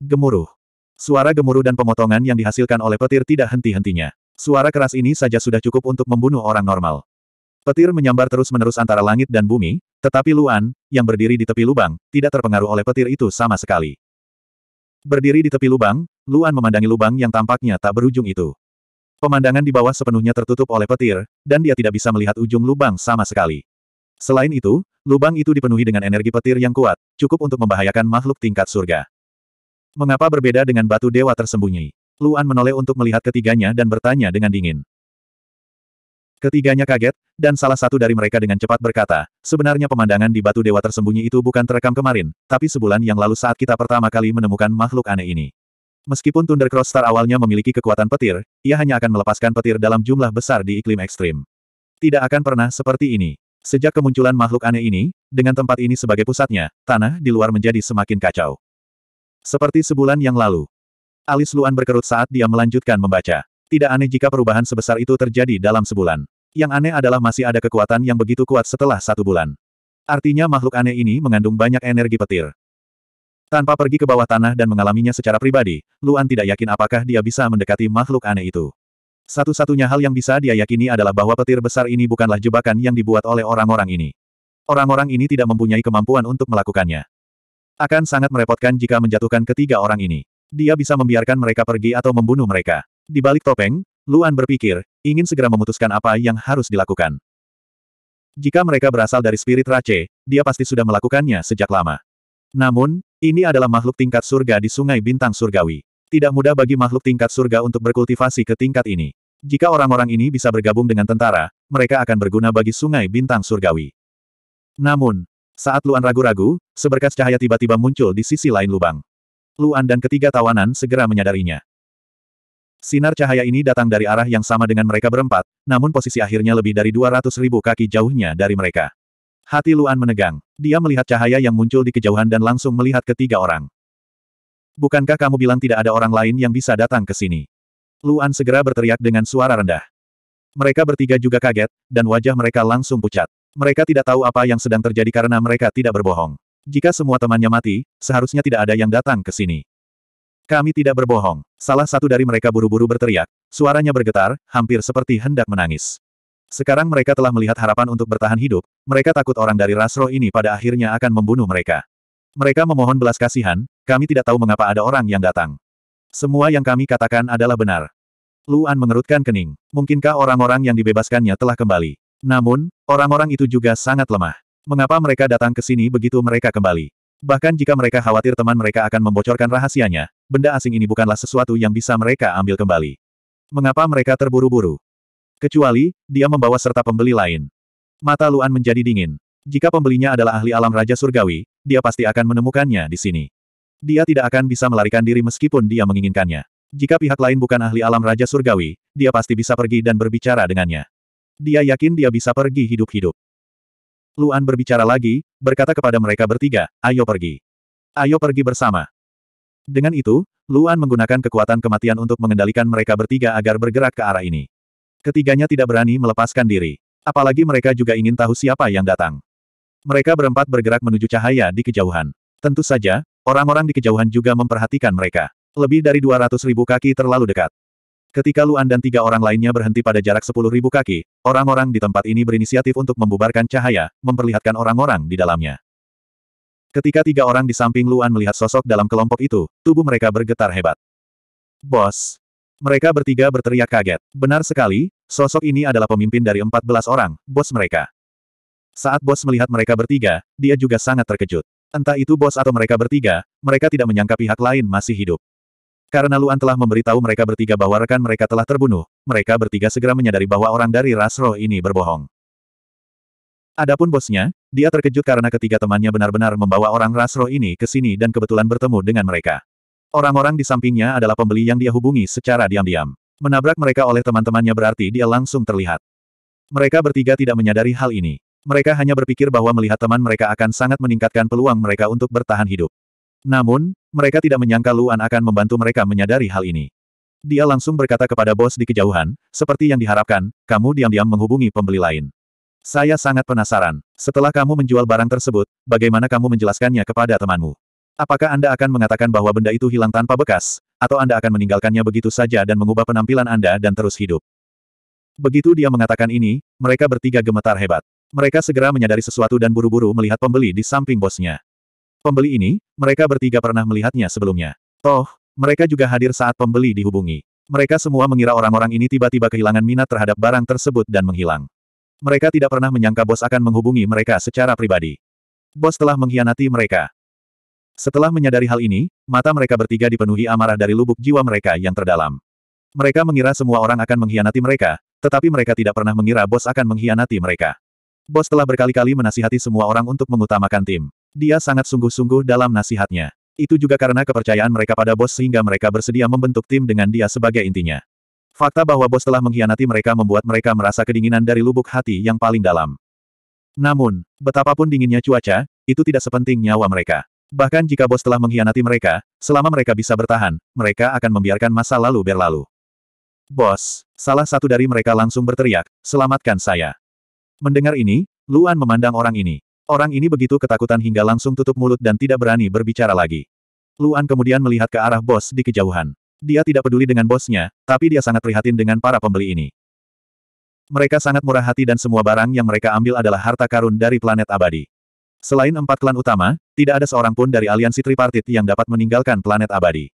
Gemuruh. Suara gemuruh dan pemotongan yang dihasilkan oleh petir tidak henti-hentinya. Suara keras ini saja sudah cukup untuk membunuh orang normal. Petir menyambar terus-menerus antara langit dan bumi, tetapi Luan, yang berdiri di tepi lubang, tidak terpengaruh oleh petir itu sama sekali. Berdiri di tepi lubang, Luan memandangi lubang yang tampaknya tak berujung itu. Pemandangan di bawah sepenuhnya tertutup oleh petir, dan dia tidak bisa melihat ujung lubang sama sekali. Selain itu, lubang itu dipenuhi dengan energi petir yang kuat, cukup untuk membahayakan makhluk tingkat surga. Mengapa berbeda dengan batu dewa tersembunyi? Luan menoleh untuk melihat ketiganya dan bertanya dengan dingin. Ketiganya kaget, dan salah satu dari mereka dengan cepat berkata, sebenarnya pemandangan di batu dewa tersembunyi itu bukan terekam kemarin, tapi sebulan yang lalu saat kita pertama kali menemukan makhluk aneh ini. Meskipun Thunder Cross Star awalnya memiliki kekuatan petir, ia hanya akan melepaskan petir dalam jumlah besar di iklim ekstrim. Tidak akan pernah seperti ini. Sejak kemunculan makhluk aneh ini, dengan tempat ini sebagai pusatnya, tanah di luar menjadi semakin kacau. Seperti sebulan yang lalu. Alis Luan berkerut saat dia melanjutkan membaca. Tidak aneh jika perubahan sebesar itu terjadi dalam sebulan. Yang aneh adalah masih ada kekuatan yang begitu kuat setelah satu bulan. Artinya makhluk aneh ini mengandung banyak energi petir. Tanpa pergi ke bawah tanah dan mengalaminya secara pribadi, Luan tidak yakin apakah dia bisa mendekati makhluk aneh itu. Satu-satunya hal yang bisa dia yakini adalah bahwa petir besar ini bukanlah jebakan yang dibuat oleh orang-orang ini. Orang-orang ini tidak mempunyai kemampuan untuk melakukannya. Akan sangat merepotkan jika menjatuhkan ketiga orang ini. Dia bisa membiarkan mereka pergi atau membunuh mereka. Di balik topeng, Luan berpikir, ingin segera memutuskan apa yang harus dilakukan. Jika mereka berasal dari spirit race, dia pasti sudah melakukannya sejak lama. Namun, ini adalah makhluk tingkat surga di Sungai Bintang Surgawi. Tidak mudah bagi makhluk tingkat surga untuk berkultivasi ke tingkat ini. Jika orang-orang ini bisa bergabung dengan tentara, mereka akan berguna bagi Sungai Bintang Surgawi. Namun, saat Luan ragu-ragu, seberkas cahaya tiba-tiba muncul di sisi lain lubang. Luan dan ketiga tawanan segera menyadarinya. Sinar cahaya ini datang dari arah yang sama dengan mereka berempat, namun posisi akhirnya lebih dari 200 ribu kaki jauhnya dari mereka. Hati Luan menegang. Dia melihat cahaya yang muncul di kejauhan dan langsung melihat ketiga orang. Bukankah kamu bilang tidak ada orang lain yang bisa datang ke sini? Luan segera berteriak dengan suara rendah. Mereka bertiga juga kaget, dan wajah mereka langsung pucat. Mereka tidak tahu apa yang sedang terjadi karena mereka tidak berbohong. Jika semua temannya mati, seharusnya tidak ada yang datang ke sini. Kami tidak berbohong. Salah satu dari mereka buru-buru berteriak. Suaranya bergetar, hampir seperti hendak menangis. Sekarang mereka telah melihat harapan untuk bertahan hidup, mereka takut orang dari ras roh ini pada akhirnya akan membunuh mereka. Mereka memohon belas kasihan, kami tidak tahu mengapa ada orang yang datang. Semua yang kami katakan adalah benar. Luan mengerutkan kening. Mungkinkah orang-orang yang dibebaskannya telah kembali? Namun, orang-orang itu juga sangat lemah. Mengapa mereka datang ke sini begitu mereka kembali? Bahkan jika mereka khawatir teman mereka akan membocorkan rahasianya, benda asing ini bukanlah sesuatu yang bisa mereka ambil kembali. Mengapa mereka terburu-buru? Kecuali, dia membawa serta pembeli lain. Mata Luan menjadi dingin. Jika pembelinya adalah ahli alam Raja Surgawi, dia pasti akan menemukannya di sini. Dia tidak akan bisa melarikan diri meskipun dia menginginkannya. Jika pihak lain bukan ahli alam Raja Surgawi, dia pasti bisa pergi dan berbicara dengannya. Dia yakin dia bisa pergi hidup-hidup. Luan berbicara lagi, berkata kepada mereka bertiga, ayo pergi. Ayo pergi bersama. Dengan itu, Luan menggunakan kekuatan kematian untuk mengendalikan mereka bertiga agar bergerak ke arah ini. Ketiganya tidak berani melepaskan diri. Apalagi mereka juga ingin tahu siapa yang datang. Mereka berempat bergerak menuju cahaya di kejauhan. Tentu saja, orang-orang di kejauhan juga memperhatikan mereka. Lebih dari 200 ribu kaki terlalu dekat. Ketika Luan dan tiga orang lainnya berhenti pada jarak 10 ribu kaki, orang-orang di tempat ini berinisiatif untuk membubarkan cahaya, memperlihatkan orang-orang di dalamnya. Ketika tiga orang di samping Luan melihat sosok dalam kelompok itu, tubuh mereka bergetar hebat. Bos, mereka bertiga berteriak kaget. Benar sekali, sosok ini adalah pemimpin dari 14 orang, bos mereka. Saat bos melihat mereka bertiga, dia juga sangat terkejut. Entah itu bos atau mereka bertiga, mereka tidak menyangka pihak lain masih hidup. Karena Luan telah memberitahu mereka bertiga bahwa rekan mereka telah terbunuh, mereka bertiga segera menyadari bahwa orang dari ras ini berbohong. Adapun bosnya, dia terkejut karena ketiga temannya benar-benar membawa orang ras ini ke sini dan kebetulan bertemu dengan mereka. Orang-orang di sampingnya adalah pembeli yang dia hubungi secara diam-diam. Menabrak mereka oleh teman-temannya berarti dia langsung terlihat. Mereka bertiga tidak menyadari hal ini. Mereka hanya berpikir bahwa melihat teman mereka akan sangat meningkatkan peluang mereka untuk bertahan hidup. Namun, mereka tidak menyangka Luan akan membantu mereka menyadari hal ini. Dia langsung berkata kepada bos di kejauhan, seperti yang diharapkan, kamu diam-diam menghubungi pembeli lain. Saya sangat penasaran. Setelah kamu menjual barang tersebut, bagaimana kamu menjelaskannya kepada temanmu? Apakah Anda akan mengatakan bahwa benda itu hilang tanpa bekas, atau Anda akan meninggalkannya begitu saja dan mengubah penampilan Anda dan terus hidup? Begitu dia mengatakan ini, mereka bertiga gemetar hebat. Mereka segera menyadari sesuatu dan buru-buru melihat pembeli di samping bosnya. Pembeli ini, mereka bertiga pernah melihatnya sebelumnya. Toh, mereka juga hadir saat pembeli dihubungi. Mereka semua mengira orang-orang ini tiba-tiba kehilangan minat terhadap barang tersebut dan menghilang. Mereka tidak pernah menyangka bos akan menghubungi mereka secara pribadi. Bos telah mengkhianati mereka. Setelah menyadari hal ini, mata mereka bertiga dipenuhi amarah dari lubuk jiwa mereka yang terdalam. Mereka mengira semua orang akan mengkhianati mereka, tetapi mereka tidak pernah mengira bos akan mengkhianati mereka. Bos telah berkali-kali menasihati semua orang untuk mengutamakan tim. Dia sangat sungguh-sungguh dalam nasihatnya. Itu juga karena kepercayaan mereka pada bos sehingga mereka bersedia membentuk tim dengan dia sebagai intinya. Fakta bahwa bos telah mengkhianati mereka membuat mereka merasa kedinginan dari lubuk hati yang paling dalam. Namun, betapapun dinginnya cuaca, itu tidak sepenting nyawa mereka. Bahkan jika bos telah mengkhianati mereka, selama mereka bisa bertahan, mereka akan membiarkan masa lalu berlalu. Bos, salah satu dari mereka langsung berteriak, selamatkan saya. Mendengar ini, Luan memandang orang ini. Orang ini begitu ketakutan hingga langsung tutup mulut dan tidak berani berbicara lagi. Luan kemudian melihat ke arah bos di kejauhan. Dia tidak peduli dengan bosnya, tapi dia sangat prihatin dengan para pembeli ini. Mereka sangat murah hati dan semua barang yang mereka ambil adalah harta karun dari planet abadi. Selain empat klan utama, tidak ada seorang pun dari aliansi tripartit yang dapat meninggalkan planet abadi.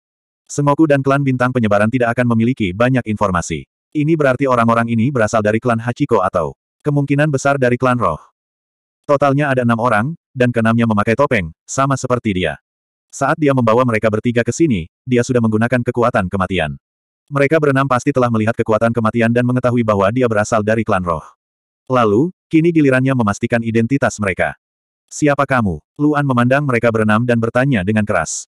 Sengoku dan klan bintang penyebaran tidak akan memiliki banyak informasi. Ini berarti orang-orang ini berasal dari klan Hachiko atau kemungkinan besar dari klan roh. Totalnya ada enam orang, dan keenamnya memakai topeng, sama seperti dia. Saat dia membawa mereka bertiga ke sini, dia sudah menggunakan kekuatan kematian. Mereka berenam pasti telah melihat kekuatan kematian dan mengetahui bahwa dia berasal dari klan roh. Lalu, kini gilirannya memastikan identitas mereka. Siapa kamu? Luan memandang mereka berenam dan bertanya dengan keras.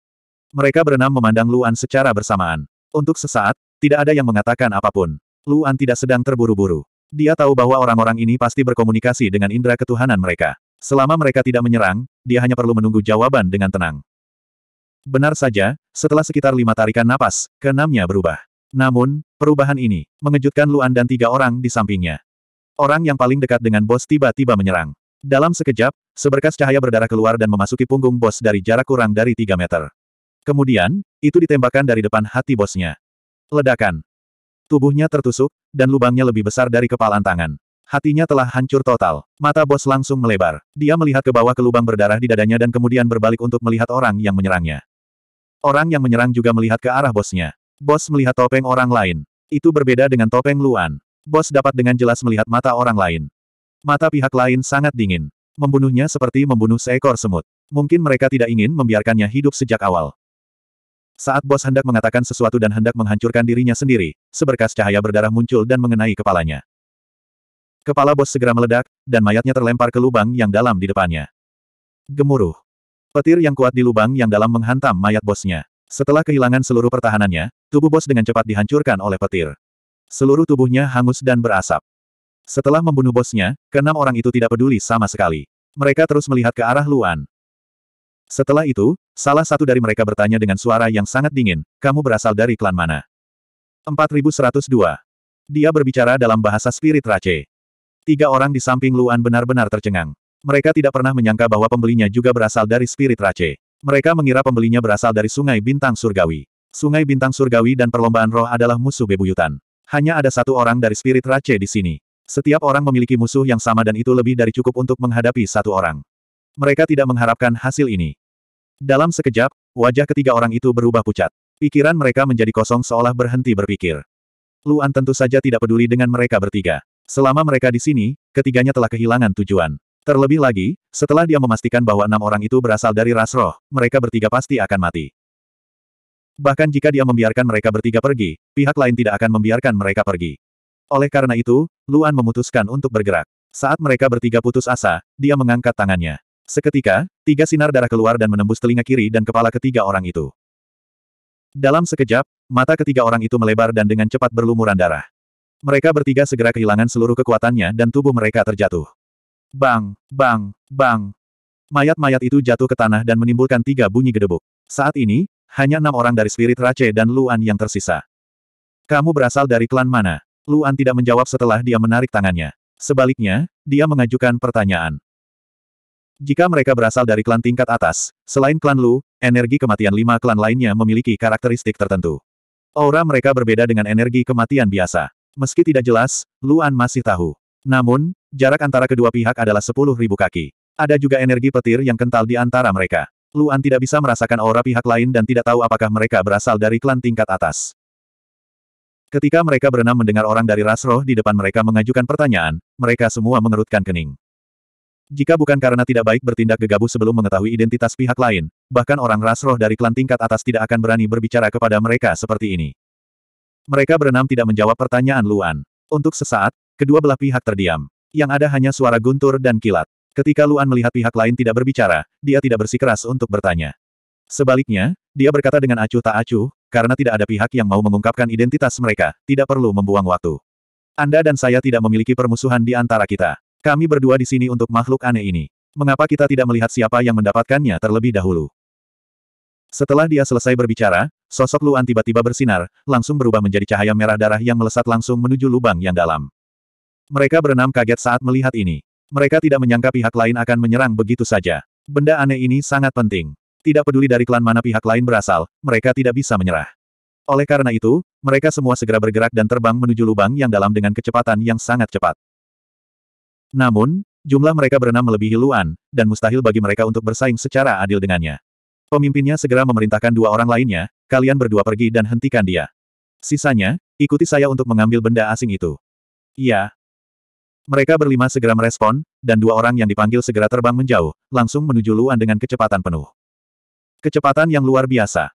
Mereka berenam memandang Luan secara bersamaan. Untuk sesaat, tidak ada yang mengatakan apapun. Luan tidak sedang terburu-buru. Dia tahu bahwa orang-orang ini pasti berkomunikasi dengan indera ketuhanan mereka. Selama mereka tidak menyerang, dia hanya perlu menunggu jawaban dengan tenang. Benar saja, setelah sekitar lima tarikan napas, keenamnya berubah. Namun, perubahan ini mengejutkan Luan dan tiga orang di sampingnya. Orang yang paling dekat dengan bos tiba-tiba menyerang. Dalam sekejap, seberkas cahaya berdarah keluar dan memasuki punggung bos dari jarak kurang dari 3 meter. Kemudian, itu ditembakkan dari depan hati bosnya. Ledakan. Tubuhnya tertusuk, dan lubangnya lebih besar dari kepalan tangan. Hatinya telah hancur total. Mata bos langsung melebar. Dia melihat ke bawah ke lubang berdarah di dadanya dan kemudian berbalik untuk melihat orang yang menyerangnya. Orang yang menyerang juga melihat ke arah bosnya. Bos melihat topeng orang lain. Itu berbeda dengan topeng Luan. Bos dapat dengan jelas melihat mata orang lain. Mata pihak lain sangat dingin. Membunuhnya seperti membunuh seekor semut. Mungkin mereka tidak ingin membiarkannya hidup sejak awal. Saat bos hendak mengatakan sesuatu dan hendak menghancurkan dirinya sendiri, seberkas cahaya berdarah muncul dan mengenai kepalanya. Kepala bos segera meledak, dan mayatnya terlempar ke lubang yang dalam di depannya. Gemuruh. Petir yang kuat di lubang yang dalam menghantam mayat bosnya. Setelah kehilangan seluruh pertahanannya, tubuh bos dengan cepat dihancurkan oleh petir. Seluruh tubuhnya hangus dan berasap. Setelah membunuh bosnya, keenam orang itu tidak peduli sama sekali. Mereka terus melihat ke arah Luan. Setelah itu, salah satu dari mereka bertanya dengan suara yang sangat dingin, kamu berasal dari klan mana? 4102. Dia berbicara dalam bahasa spirit race. Tiga orang di samping Luan benar-benar tercengang. Mereka tidak pernah menyangka bahwa pembelinya juga berasal dari spirit race. Mereka mengira pembelinya berasal dari sungai bintang surgawi. Sungai bintang surgawi dan perlombaan roh adalah musuh bebuyutan. Hanya ada satu orang dari spirit race di sini. Setiap orang memiliki musuh yang sama dan itu lebih dari cukup untuk menghadapi satu orang. Mereka tidak mengharapkan hasil ini. Dalam sekejap, wajah ketiga orang itu berubah pucat. Pikiran mereka menjadi kosong seolah berhenti berpikir. Luan tentu saja tidak peduli dengan mereka bertiga. Selama mereka di sini, ketiganya telah kehilangan tujuan. Terlebih lagi, setelah dia memastikan bahwa enam orang itu berasal dari ras roh, mereka bertiga pasti akan mati. Bahkan jika dia membiarkan mereka bertiga pergi, pihak lain tidak akan membiarkan mereka pergi. Oleh karena itu, Luan memutuskan untuk bergerak. Saat mereka bertiga putus asa, dia mengangkat tangannya. Seketika, tiga sinar darah keluar dan menembus telinga kiri dan kepala ketiga orang itu. Dalam sekejap, mata ketiga orang itu melebar dan dengan cepat berlumuran darah. Mereka bertiga segera kehilangan seluruh kekuatannya dan tubuh mereka terjatuh. Bang, bang, bang. Mayat-mayat itu jatuh ke tanah dan menimbulkan tiga bunyi gedebuk. Saat ini, hanya enam orang dari Spirit Rache dan Luan yang tersisa. Kamu berasal dari klan mana? Luan tidak menjawab setelah dia menarik tangannya. Sebaliknya, dia mengajukan pertanyaan. Jika mereka berasal dari klan tingkat atas, selain klan Lu, energi kematian lima klan lainnya memiliki karakteristik tertentu. Aura mereka berbeda dengan energi kematian biasa. Meski tidak jelas, Luan masih tahu. Namun, jarak antara kedua pihak adalah sepuluh ribu kaki. Ada juga energi petir yang kental di antara mereka. Luan tidak bisa merasakan aura pihak lain dan tidak tahu apakah mereka berasal dari klan tingkat atas. Ketika mereka berenam mendengar orang dari ras roh di depan mereka mengajukan pertanyaan, mereka semua mengerutkan kening. Jika bukan karena tidak baik bertindak gegabah sebelum mengetahui identitas pihak lain, bahkan orang ras roh dari klan tingkat atas tidak akan berani berbicara kepada mereka seperti ini. Mereka berenam tidak menjawab pertanyaan Luan. Untuk sesaat, kedua belah pihak terdiam. Yang ada hanya suara guntur dan kilat. Ketika Luan melihat pihak lain tidak berbicara, dia tidak bersikeras untuk bertanya. Sebaliknya, dia berkata dengan acuh tak acuh, karena tidak ada pihak yang mau mengungkapkan identitas mereka, tidak perlu membuang waktu. Anda dan saya tidak memiliki permusuhan di antara kita. Kami berdua di sini untuk makhluk aneh ini. Mengapa kita tidak melihat siapa yang mendapatkannya terlebih dahulu? Setelah dia selesai berbicara, sosok Luan tiba-tiba bersinar, langsung berubah menjadi cahaya merah darah yang melesat langsung menuju lubang yang dalam. Mereka berenam kaget saat melihat ini. Mereka tidak menyangka pihak lain akan menyerang begitu saja. Benda aneh ini sangat penting. Tidak peduli dari klan mana pihak lain berasal, mereka tidak bisa menyerah. Oleh karena itu, mereka semua segera bergerak dan terbang menuju lubang yang dalam dengan kecepatan yang sangat cepat. Namun, jumlah mereka berenam melebihi Luan, dan mustahil bagi mereka untuk bersaing secara adil dengannya. Pemimpinnya segera memerintahkan dua orang lainnya, kalian berdua pergi dan hentikan dia. Sisanya, ikuti saya untuk mengambil benda asing itu. Iya, mereka berlima segera merespon, dan dua orang yang dipanggil segera terbang menjauh, langsung menuju Luan dengan kecepatan penuh. Kecepatan yang luar biasa.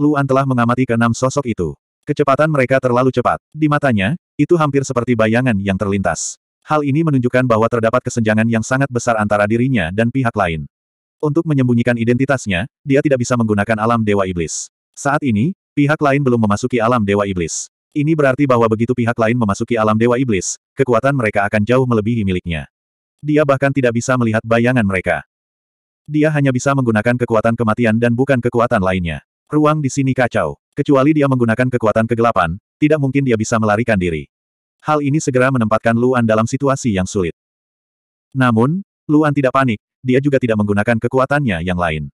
Luan telah mengamati keenam sosok itu. Kecepatan mereka terlalu cepat. Di matanya, itu hampir seperti bayangan yang terlintas. Hal ini menunjukkan bahwa terdapat kesenjangan yang sangat besar antara dirinya dan pihak lain. Untuk menyembunyikan identitasnya, dia tidak bisa menggunakan alam Dewa Iblis. Saat ini, pihak lain belum memasuki alam Dewa Iblis. Ini berarti bahwa begitu pihak lain memasuki alam Dewa Iblis, kekuatan mereka akan jauh melebihi miliknya. Dia bahkan tidak bisa melihat bayangan mereka. Dia hanya bisa menggunakan kekuatan kematian dan bukan kekuatan lainnya. Ruang di sini kacau. Kecuali dia menggunakan kekuatan kegelapan, tidak mungkin dia bisa melarikan diri. Hal ini segera menempatkan Luan dalam situasi yang sulit. Namun, Luan tidak panik, dia juga tidak menggunakan kekuatannya yang lain.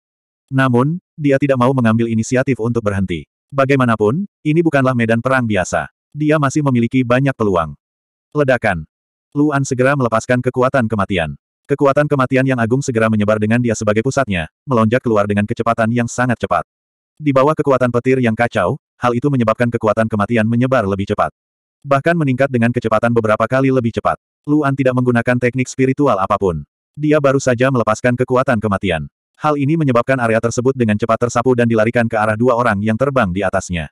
Namun, dia tidak mau mengambil inisiatif untuk berhenti. Bagaimanapun, ini bukanlah medan perang biasa. Dia masih memiliki banyak peluang. Ledakan. Luan segera melepaskan kekuatan kematian. Kekuatan kematian yang agung segera menyebar dengan dia sebagai pusatnya, melonjak keluar dengan kecepatan yang sangat cepat. Di bawah kekuatan petir yang kacau, hal itu menyebabkan kekuatan kematian menyebar lebih cepat. Bahkan meningkat dengan kecepatan beberapa kali lebih cepat. Luan tidak menggunakan teknik spiritual apapun. Dia baru saja melepaskan kekuatan kematian. Hal ini menyebabkan area tersebut dengan cepat tersapu dan dilarikan ke arah dua orang yang terbang di atasnya.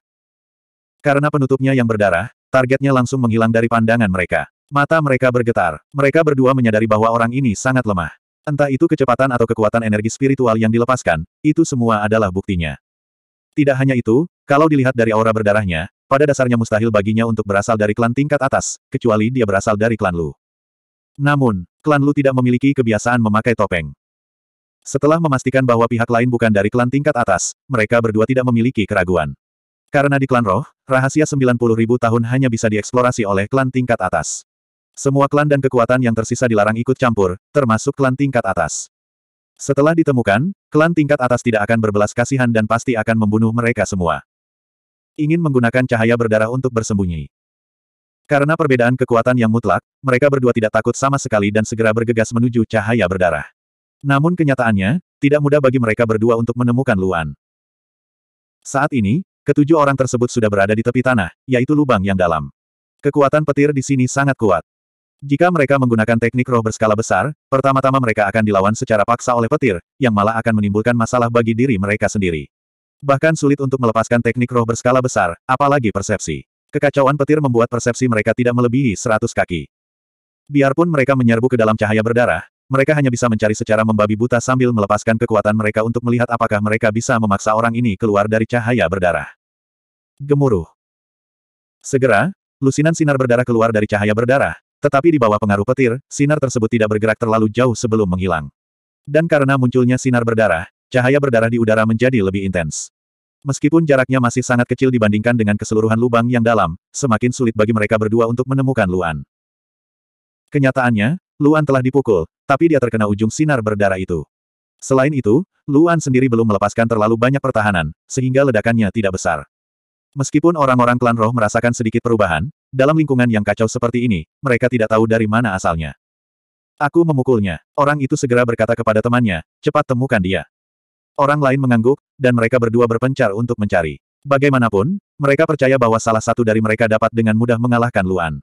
Karena penutupnya yang berdarah, targetnya langsung menghilang dari pandangan mereka. Mata mereka bergetar. Mereka berdua menyadari bahwa orang ini sangat lemah. Entah itu kecepatan atau kekuatan energi spiritual yang dilepaskan, itu semua adalah buktinya. Tidak hanya itu, kalau dilihat dari aura berdarahnya, pada dasarnya mustahil baginya untuk berasal dari klan tingkat atas, kecuali dia berasal dari klan Lu. Namun, klan Lu tidak memiliki kebiasaan memakai topeng. Setelah memastikan bahwa pihak lain bukan dari klan tingkat atas, mereka berdua tidak memiliki keraguan. Karena di klan roh, rahasia 90.000 tahun hanya bisa dieksplorasi oleh klan tingkat atas. Semua klan dan kekuatan yang tersisa dilarang ikut campur, termasuk klan tingkat atas. Setelah ditemukan, klan tingkat atas tidak akan berbelas kasihan dan pasti akan membunuh mereka semua. Ingin menggunakan cahaya berdarah untuk bersembunyi. Karena perbedaan kekuatan yang mutlak, mereka berdua tidak takut sama sekali dan segera bergegas menuju cahaya berdarah. Namun kenyataannya, tidak mudah bagi mereka berdua untuk menemukan Luan. Saat ini, ketujuh orang tersebut sudah berada di tepi tanah, yaitu lubang yang dalam. Kekuatan petir di sini sangat kuat. Jika mereka menggunakan teknik roh berskala besar, pertama-tama mereka akan dilawan secara paksa oleh petir, yang malah akan menimbulkan masalah bagi diri mereka sendiri. Bahkan sulit untuk melepaskan teknik roh berskala besar, apalagi persepsi. Kekacauan petir membuat persepsi mereka tidak melebihi seratus kaki. Biarpun mereka menyerbu ke dalam cahaya berdarah, mereka hanya bisa mencari secara membabi buta sambil melepaskan kekuatan mereka untuk melihat apakah mereka bisa memaksa orang ini keluar dari cahaya berdarah. Gemuruh. Segera, lusinan sinar berdarah keluar dari cahaya berdarah, tetapi di bawah pengaruh petir, sinar tersebut tidak bergerak terlalu jauh sebelum menghilang. Dan karena munculnya sinar berdarah, cahaya berdarah di udara menjadi lebih intens. Meskipun jaraknya masih sangat kecil dibandingkan dengan keseluruhan lubang yang dalam, semakin sulit bagi mereka berdua untuk menemukan Luan. Kenyataannya, Luan telah dipukul, tapi dia terkena ujung sinar berdarah itu. Selain itu, Luan sendiri belum melepaskan terlalu banyak pertahanan, sehingga ledakannya tidak besar. Meskipun orang-orang klan roh merasakan sedikit perubahan, dalam lingkungan yang kacau seperti ini, mereka tidak tahu dari mana asalnya. Aku memukulnya. Orang itu segera berkata kepada temannya, cepat temukan dia. Orang lain mengangguk, dan mereka berdua berpencar untuk mencari. Bagaimanapun, mereka percaya bahwa salah satu dari mereka dapat dengan mudah mengalahkan Luan.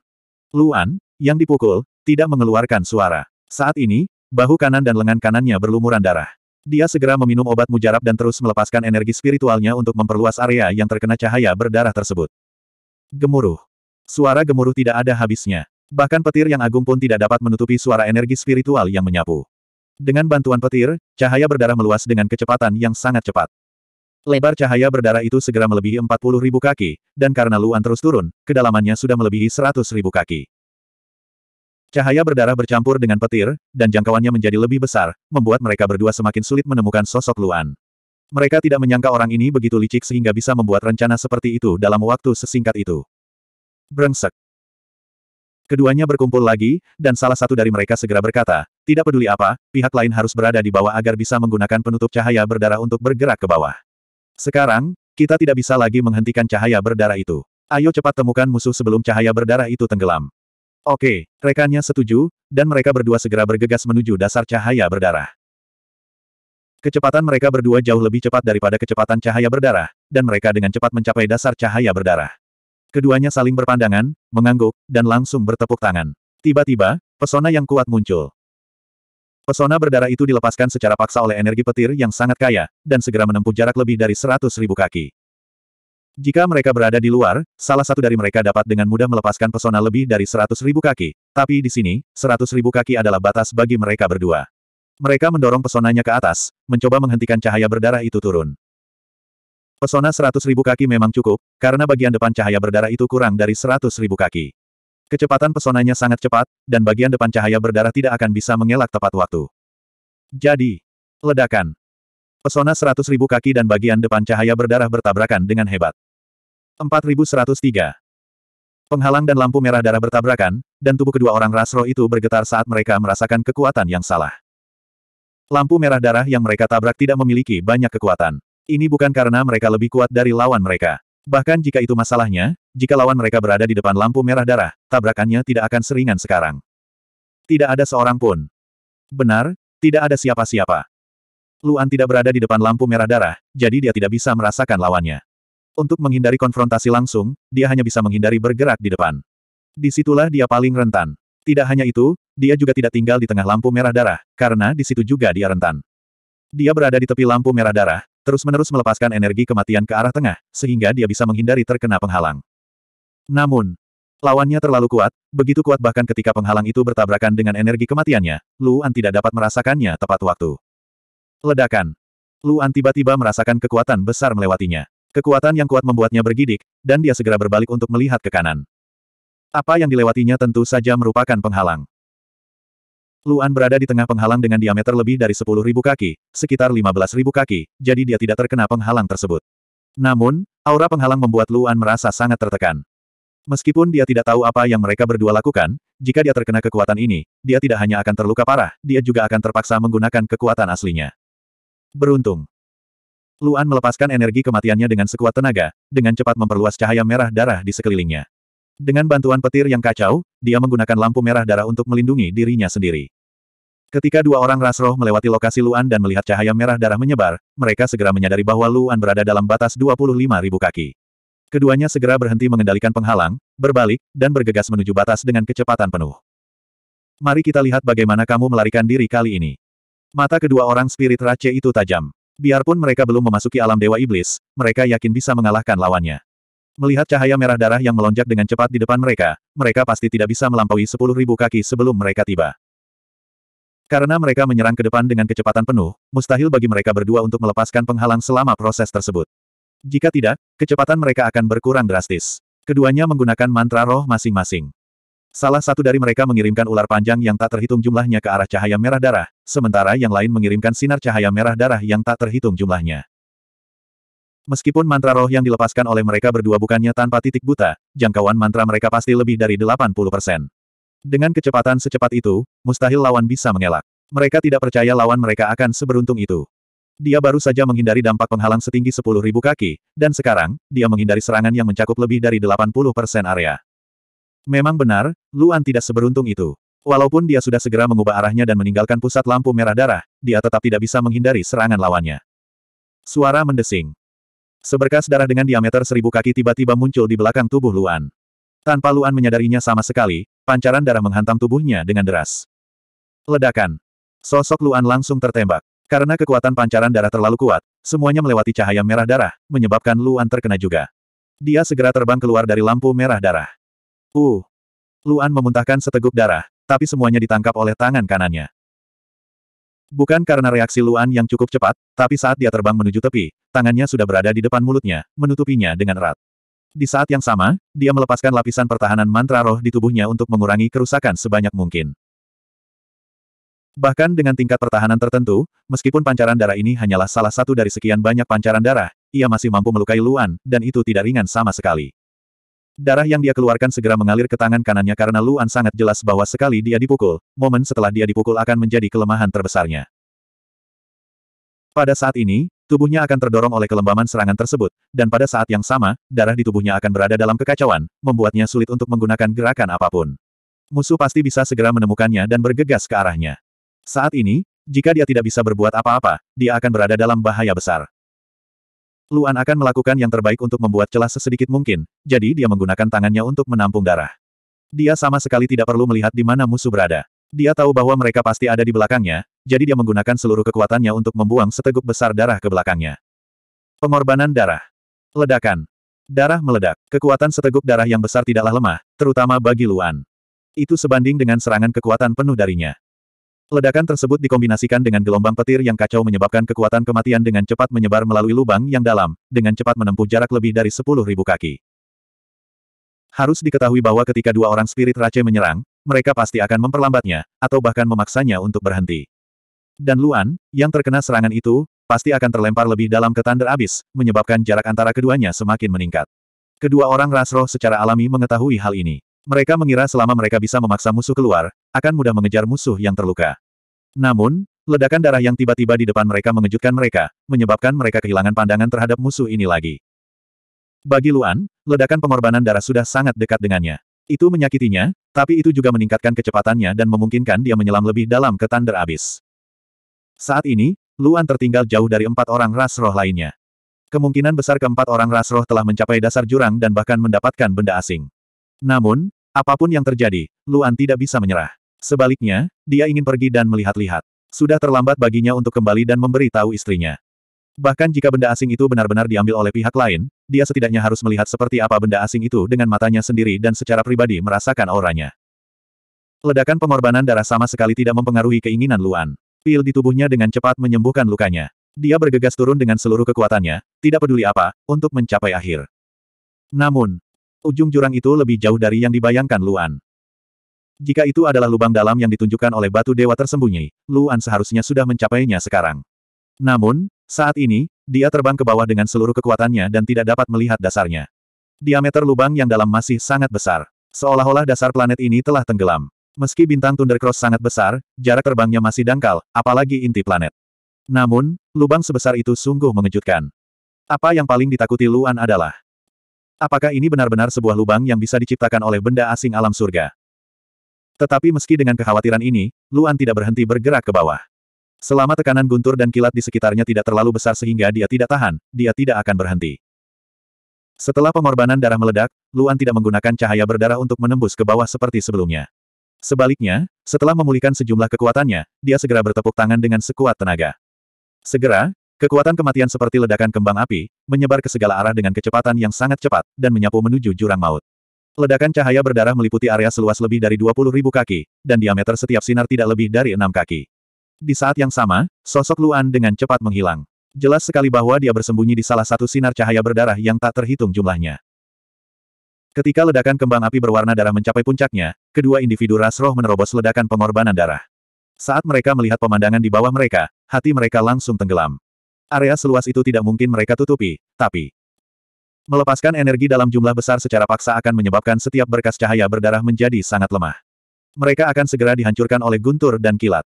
Luan, yang dipukul, tidak mengeluarkan suara. Saat ini, bahu kanan dan lengan kanannya berlumuran darah. Dia segera meminum obat mujarab dan terus melepaskan energi spiritualnya untuk memperluas area yang terkena cahaya berdarah tersebut. Gemuruh. Suara gemuruh tidak ada habisnya. Bahkan petir yang agung pun tidak dapat menutupi suara energi spiritual yang menyapu. Dengan bantuan petir, cahaya berdarah meluas dengan kecepatan yang sangat cepat. Lebar cahaya berdarah itu segera melebihi 40 ribu kaki, dan karena Luan terus turun, kedalamannya sudah melebihi 100 ribu kaki. Cahaya berdarah bercampur dengan petir, dan jangkauannya menjadi lebih besar, membuat mereka berdua semakin sulit menemukan sosok Luan. Mereka tidak menyangka orang ini begitu licik sehingga bisa membuat rencana seperti itu dalam waktu sesingkat itu. Brengsek. Keduanya berkumpul lagi, dan salah satu dari mereka segera berkata, tidak peduli apa, pihak lain harus berada di bawah agar bisa menggunakan penutup cahaya berdarah untuk bergerak ke bawah. Sekarang, kita tidak bisa lagi menghentikan cahaya berdarah itu. Ayo cepat temukan musuh sebelum cahaya berdarah itu tenggelam. Oke, rekannya setuju, dan mereka berdua segera bergegas menuju dasar cahaya berdarah. Kecepatan mereka berdua jauh lebih cepat daripada kecepatan cahaya berdarah, dan mereka dengan cepat mencapai dasar cahaya berdarah. Keduanya saling berpandangan, mengangguk, dan langsung bertepuk tangan. Tiba-tiba, pesona yang kuat muncul. Pesona berdarah itu dilepaskan secara paksa oleh energi petir yang sangat kaya, dan segera menempuh jarak lebih dari seratus ribu kaki. Jika mereka berada di luar, salah satu dari mereka dapat dengan mudah melepaskan pesona lebih dari seratus ribu kaki, tapi di sini, seratus ribu kaki adalah batas bagi mereka berdua. Mereka mendorong pesonanya ke atas, mencoba menghentikan cahaya berdarah itu turun. Pesona seratus ribu kaki memang cukup, karena bagian depan cahaya berdarah itu kurang dari seratus ribu kaki. Kecepatan pesonanya sangat cepat, dan bagian depan cahaya berdarah tidak akan bisa mengelak tepat waktu. Jadi, ledakan. Pesona seratus ribu kaki dan bagian depan cahaya berdarah bertabrakan dengan hebat. 4103. Penghalang dan lampu merah darah bertabrakan, dan tubuh kedua orang Rasro itu bergetar saat mereka merasakan kekuatan yang salah. Lampu merah darah yang mereka tabrak tidak memiliki banyak kekuatan. Ini bukan karena mereka lebih kuat dari lawan mereka. Bahkan jika itu masalahnya, jika lawan mereka berada di depan lampu merah darah, tabrakannya tidak akan seringan sekarang. Tidak ada seorang pun. Benar, tidak ada siapa-siapa. Luan tidak berada di depan lampu merah darah, jadi dia tidak bisa merasakan lawannya. Untuk menghindari konfrontasi langsung, dia hanya bisa menghindari bergerak di depan. Disitulah dia paling rentan. Tidak hanya itu, dia juga tidak tinggal di tengah lampu merah darah, karena di situ juga dia rentan. Dia berada di tepi lampu merah darah, terus-menerus melepaskan energi kematian ke arah tengah, sehingga dia bisa menghindari terkena penghalang. Namun, lawannya terlalu kuat, begitu kuat bahkan ketika penghalang itu bertabrakan dengan energi kematiannya, Luan tidak dapat merasakannya tepat waktu. Ledakan. Luan tiba-tiba merasakan kekuatan besar melewatinya. Kekuatan yang kuat membuatnya bergidik, dan dia segera berbalik untuk melihat ke kanan. Apa yang dilewatinya tentu saja merupakan penghalang. Luan berada di tengah penghalang dengan diameter lebih dari 10.000 kaki, sekitar 15.000 kaki, jadi dia tidak terkena penghalang tersebut. Namun, aura penghalang membuat Luan merasa sangat tertekan. Meskipun dia tidak tahu apa yang mereka berdua lakukan, jika dia terkena kekuatan ini, dia tidak hanya akan terluka parah, dia juga akan terpaksa menggunakan kekuatan aslinya. Beruntung. Luan melepaskan energi kematiannya dengan sekuat tenaga, dengan cepat memperluas cahaya merah darah di sekelilingnya. Dengan bantuan petir yang kacau, dia menggunakan lampu merah darah untuk melindungi dirinya sendiri. Ketika dua orang Rasroh melewati lokasi Luan dan melihat cahaya merah darah menyebar, mereka segera menyadari bahwa Luan berada dalam batas 25.000 kaki. Keduanya segera berhenti mengendalikan penghalang, berbalik, dan bergegas menuju batas dengan kecepatan penuh. Mari kita lihat bagaimana kamu melarikan diri kali ini. Mata kedua orang spirit race itu tajam. Biarpun mereka belum memasuki alam dewa iblis, mereka yakin bisa mengalahkan lawannya. Melihat cahaya merah darah yang melonjak dengan cepat di depan mereka, mereka pasti tidak bisa melampaui 10.000 kaki sebelum mereka tiba. Karena mereka menyerang ke depan dengan kecepatan penuh, mustahil bagi mereka berdua untuk melepaskan penghalang selama proses tersebut. Jika tidak, kecepatan mereka akan berkurang drastis. Keduanya menggunakan mantra roh masing-masing. Salah satu dari mereka mengirimkan ular panjang yang tak terhitung jumlahnya ke arah cahaya merah darah, sementara yang lain mengirimkan sinar cahaya merah darah yang tak terhitung jumlahnya. Meskipun mantra roh yang dilepaskan oleh mereka berdua bukannya tanpa titik buta, jangkauan mantra mereka pasti lebih dari 80%. Dengan kecepatan secepat itu, mustahil lawan bisa mengelak. Mereka tidak percaya lawan mereka akan seberuntung itu. Dia baru saja menghindari dampak penghalang setinggi 10.000 kaki, dan sekarang, dia menghindari serangan yang mencakup lebih dari 80% area. Memang benar, Luan tidak seberuntung itu. Walaupun dia sudah segera mengubah arahnya dan meninggalkan pusat lampu merah darah, dia tetap tidak bisa menghindari serangan lawannya. Suara mendesing. Seberkas darah dengan diameter seribu kaki tiba-tiba muncul di belakang tubuh Luan. Tanpa Luan menyadarinya sama sekali, pancaran darah menghantam tubuhnya dengan deras. Ledakan. Sosok Luan langsung tertembak. Karena kekuatan pancaran darah terlalu kuat, semuanya melewati cahaya merah darah, menyebabkan Luan terkena juga. Dia segera terbang keluar dari lampu merah darah. Uh! Luan memuntahkan seteguk darah, tapi semuanya ditangkap oleh tangan kanannya. Bukan karena reaksi Luan yang cukup cepat, tapi saat dia terbang menuju tepi, tangannya sudah berada di depan mulutnya, menutupinya dengan erat. Di saat yang sama, dia melepaskan lapisan pertahanan mantra roh di tubuhnya untuk mengurangi kerusakan sebanyak mungkin. Bahkan dengan tingkat pertahanan tertentu, meskipun pancaran darah ini hanyalah salah satu dari sekian banyak pancaran darah, ia masih mampu melukai Luan, dan itu tidak ringan sama sekali. Darah yang dia keluarkan segera mengalir ke tangan kanannya karena Luan sangat jelas bahwa sekali dia dipukul, momen setelah dia dipukul akan menjadi kelemahan terbesarnya. Pada saat ini, tubuhnya akan terdorong oleh kelembaman serangan tersebut, dan pada saat yang sama, darah di tubuhnya akan berada dalam kekacauan, membuatnya sulit untuk menggunakan gerakan apapun. Musuh pasti bisa segera menemukannya dan bergegas ke arahnya. Saat ini, jika dia tidak bisa berbuat apa-apa, dia akan berada dalam bahaya besar. Luan akan melakukan yang terbaik untuk membuat celah sesedikit mungkin, jadi dia menggunakan tangannya untuk menampung darah. Dia sama sekali tidak perlu melihat di mana musuh berada. Dia tahu bahwa mereka pasti ada di belakangnya, jadi dia menggunakan seluruh kekuatannya untuk membuang seteguk besar darah ke belakangnya. Pengorbanan darah. Ledakan. Darah meledak. Kekuatan seteguk darah yang besar tidaklah lemah, terutama bagi Luan. Itu sebanding dengan serangan kekuatan penuh darinya. Ledakan tersebut dikombinasikan dengan gelombang petir yang kacau menyebabkan kekuatan kematian dengan cepat menyebar melalui lubang yang dalam, dengan cepat menempuh jarak lebih dari 10.000 kaki. Harus diketahui bahwa ketika dua orang spirit race menyerang, mereka pasti akan memperlambatnya, atau bahkan memaksanya untuk berhenti. Dan Luan, yang terkena serangan itu, pasti akan terlempar lebih dalam ke Thunder Abyss, menyebabkan jarak antara keduanya semakin meningkat. Kedua orang Rasroh secara alami mengetahui hal ini. Mereka mengira selama mereka bisa memaksa musuh keluar, akan mudah mengejar musuh yang terluka. Namun, ledakan darah yang tiba-tiba di depan mereka mengejutkan mereka, menyebabkan mereka kehilangan pandangan terhadap musuh ini lagi. Bagi Luan, ledakan pengorbanan darah sudah sangat dekat dengannya. Itu menyakitinya, tapi itu juga meningkatkan kecepatannya dan memungkinkan dia menyelam lebih dalam ke Thunder Abyss. Saat ini, Luan tertinggal jauh dari empat orang ras roh lainnya. Kemungkinan besar keempat orang ras roh telah mencapai dasar jurang dan bahkan mendapatkan benda asing. Namun, apapun yang terjadi, Luan tidak bisa menyerah. Sebaliknya, dia ingin pergi dan melihat-lihat. Sudah terlambat baginya untuk kembali dan memberi tahu istrinya. Bahkan jika benda asing itu benar-benar diambil oleh pihak lain, dia setidaknya harus melihat seperti apa benda asing itu dengan matanya sendiri dan secara pribadi merasakan auranya. Ledakan pengorbanan darah sama sekali tidak mempengaruhi keinginan Luan. Pil di tubuhnya dengan cepat menyembuhkan lukanya. Dia bergegas turun dengan seluruh kekuatannya, tidak peduli apa, untuk mencapai akhir. Namun, ujung jurang itu lebih jauh dari yang dibayangkan Luan. Jika itu adalah lubang dalam yang ditunjukkan oleh batu dewa tersembunyi, Luan seharusnya sudah mencapainya sekarang. Namun, saat ini, dia terbang ke bawah dengan seluruh kekuatannya dan tidak dapat melihat dasarnya. Diameter lubang yang dalam masih sangat besar. Seolah-olah dasar planet ini telah tenggelam. Meski bintang Thundercross sangat besar, jarak terbangnya masih dangkal, apalagi inti planet. Namun, lubang sebesar itu sungguh mengejutkan. Apa yang paling ditakuti Luan adalah Apakah ini benar-benar sebuah lubang yang bisa diciptakan oleh benda asing alam surga? Tetapi meski dengan kekhawatiran ini, Luan tidak berhenti bergerak ke bawah. Selama tekanan guntur dan kilat di sekitarnya tidak terlalu besar sehingga dia tidak tahan, dia tidak akan berhenti. Setelah pengorbanan darah meledak, Luan tidak menggunakan cahaya berdarah untuk menembus ke bawah seperti sebelumnya. Sebaliknya, setelah memulihkan sejumlah kekuatannya, dia segera bertepuk tangan dengan sekuat tenaga. Segera, kekuatan kematian seperti ledakan kembang api, menyebar ke segala arah dengan kecepatan yang sangat cepat, dan menyapu menuju jurang maut. Ledakan cahaya berdarah meliputi area seluas lebih dari ribu kaki, dan diameter setiap sinar tidak lebih dari enam kaki. Di saat yang sama, sosok Luan dengan cepat menghilang. Jelas sekali bahwa dia bersembunyi di salah satu sinar cahaya berdarah yang tak terhitung jumlahnya. Ketika ledakan kembang api berwarna darah mencapai puncaknya, kedua individu ras roh menerobos ledakan pengorbanan darah. Saat mereka melihat pemandangan di bawah mereka, hati mereka langsung tenggelam. Area seluas itu tidak mungkin mereka tutupi, tapi melepaskan energi dalam jumlah besar secara paksa akan menyebabkan setiap berkas cahaya berdarah menjadi sangat lemah. Mereka akan segera dihancurkan oleh guntur dan kilat.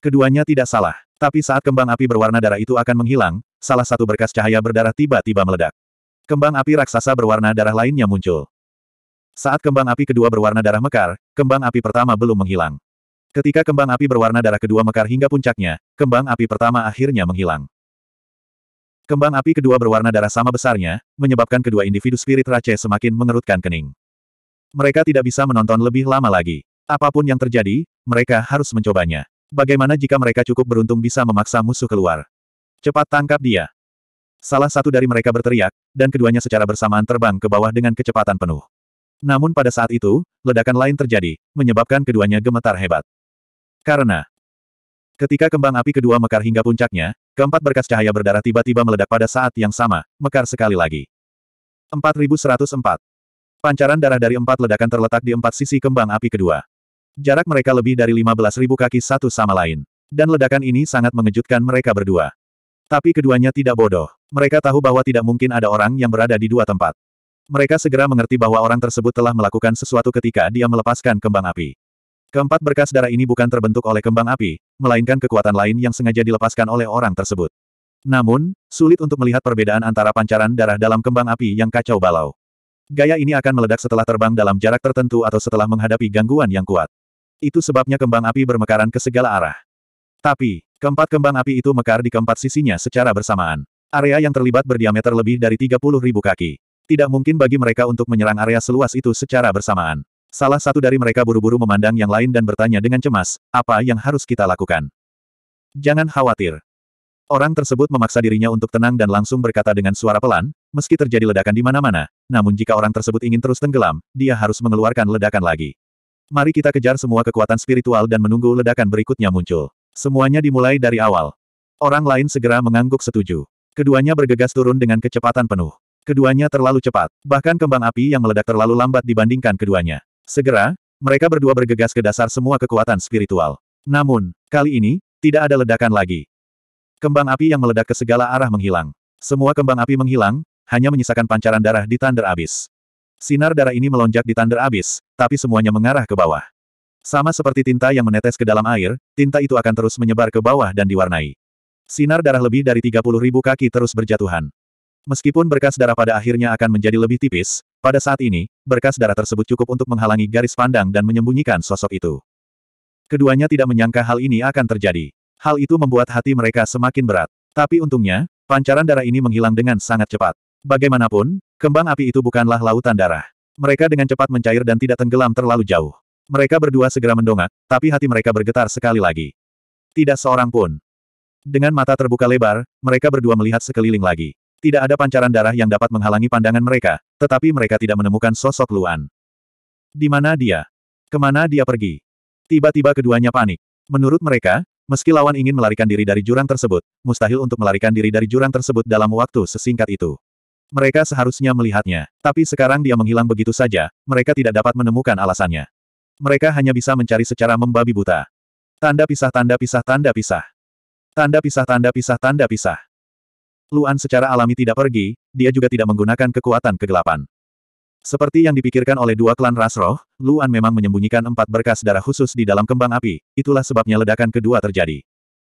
Keduanya tidak salah, tapi saat kembang api berwarna darah itu akan menghilang, salah satu berkas cahaya berdarah tiba-tiba meledak. Kembang api raksasa berwarna darah lainnya muncul. Saat kembang api kedua berwarna darah mekar, kembang api pertama belum menghilang. Ketika kembang api berwarna darah kedua mekar hingga puncaknya, kembang api pertama akhirnya menghilang. Kembang api kedua berwarna darah sama besarnya, menyebabkan kedua individu spirit race semakin mengerutkan kening. Mereka tidak bisa menonton lebih lama lagi. Apapun yang terjadi, mereka harus mencobanya. Bagaimana jika mereka cukup beruntung bisa memaksa musuh keluar? Cepat tangkap dia. Salah satu dari mereka berteriak, dan keduanya secara bersamaan terbang ke bawah dengan kecepatan penuh. Namun pada saat itu, ledakan lain terjadi, menyebabkan keduanya gemetar hebat. Karena ketika kembang api kedua mekar hingga puncaknya, keempat berkas cahaya berdarah tiba-tiba meledak pada saat yang sama, mekar sekali lagi. 4104. Pancaran darah dari empat ledakan terletak di empat sisi kembang api kedua. Jarak mereka lebih dari 15.000 kaki satu sama lain. Dan ledakan ini sangat mengejutkan mereka berdua. Tapi keduanya tidak bodoh. Mereka tahu bahwa tidak mungkin ada orang yang berada di dua tempat. Mereka segera mengerti bahwa orang tersebut telah melakukan sesuatu ketika dia melepaskan kembang api. Keempat berkas darah ini bukan terbentuk oleh kembang api, melainkan kekuatan lain yang sengaja dilepaskan oleh orang tersebut. Namun, sulit untuk melihat perbedaan antara pancaran darah dalam kembang api yang kacau balau. Gaya ini akan meledak setelah terbang dalam jarak tertentu atau setelah menghadapi gangguan yang kuat. Itu sebabnya kembang api bermekaran ke segala arah. Tapi, keempat kembang api itu mekar di keempat sisinya secara bersamaan. Area yang terlibat berdiameter lebih dari 30.000 kaki. Tidak mungkin bagi mereka untuk menyerang area seluas itu secara bersamaan. Salah satu dari mereka buru-buru memandang yang lain dan bertanya dengan cemas, apa yang harus kita lakukan? Jangan khawatir. Orang tersebut memaksa dirinya untuk tenang dan langsung berkata dengan suara pelan, meski terjadi ledakan di mana-mana, namun jika orang tersebut ingin terus tenggelam, dia harus mengeluarkan ledakan lagi. Mari kita kejar semua kekuatan spiritual dan menunggu ledakan berikutnya muncul. Semuanya dimulai dari awal. Orang lain segera mengangguk setuju. Keduanya bergegas turun dengan kecepatan penuh. Keduanya terlalu cepat, bahkan kembang api yang meledak terlalu lambat dibandingkan keduanya. Segera, mereka berdua bergegas ke dasar semua kekuatan spiritual. Namun, kali ini, tidak ada ledakan lagi. Kembang api yang meledak ke segala arah menghilang. Semua kembang api menghilang, hanya menyisakan pancaran darah di Thunder Abyss. Sinar darah ini melonjak di Thunder Abyss, tapi semuanya mengarah ke bawah. Sama seperti tinta yang menetes ke dalam air, tinta itu akan terus menyebar ke bawah dan diwarnai. Sinar darah lebih dari 30.000 ribu kaki terus berjatuhan. Meskipun berkas darah pada akhirnya akan menjadi lebih tipis, pada saat ini, berkas darah tersebut cukup untuk menghalangi garis pandang dan menyembunyikan sosok itu. Keduanya tidak menyangka hal ini akan terjadi. Hal itu membuat hati mereka semakin berat. Tapi untungnya, pancaran darah ini menghilang dengan sangat cepat. Bagaimanapun, kembang api itu bukanlah lautan darah. Mereka dengan cepat mencair dan tidak tenggelam terlalu jauh. Mereka berdua segera mendongak, tapi hati mereka bergetar sekali lagi. Tidak seorang pun. Dengan mata terbuka lebar, mereka berdua melihat sekeliling lagi. Tidak ada pancaran darah yang dapat menghalangi pandangan mereka, tetapi mereka tidak menemukan sosok Luan. Di mana dia? Kemana dia pergi? Tiba-tiba keduanya panik. Menurut mereka, meski lawan ingin melarikan diri dari jurang tersebut, mustahil untuk melarikan diri dari jurang tersebut dalam waktu sesingkat itu. Mereka seharusnya melihatnya, tapi sekarang dia menghilang begitu saja, mereka tidak dapat menemukan alasannya. Mereka hanya bisa mencari secara membabi buta. Tanda pisah tanda pisah tanda pisah. Tanda pisah tanda pisah tanda pisah. Luan secara alami tidak pergi, dia juga tidak menggunakan kekuatan kegelapan. Seperti yang dipikirkan oleh dua klan Rasroh, Luan memang menyembunyikan empat berkas darah khusus di dalam kembang api, itulah sebabnya ledakan kedua terjadi.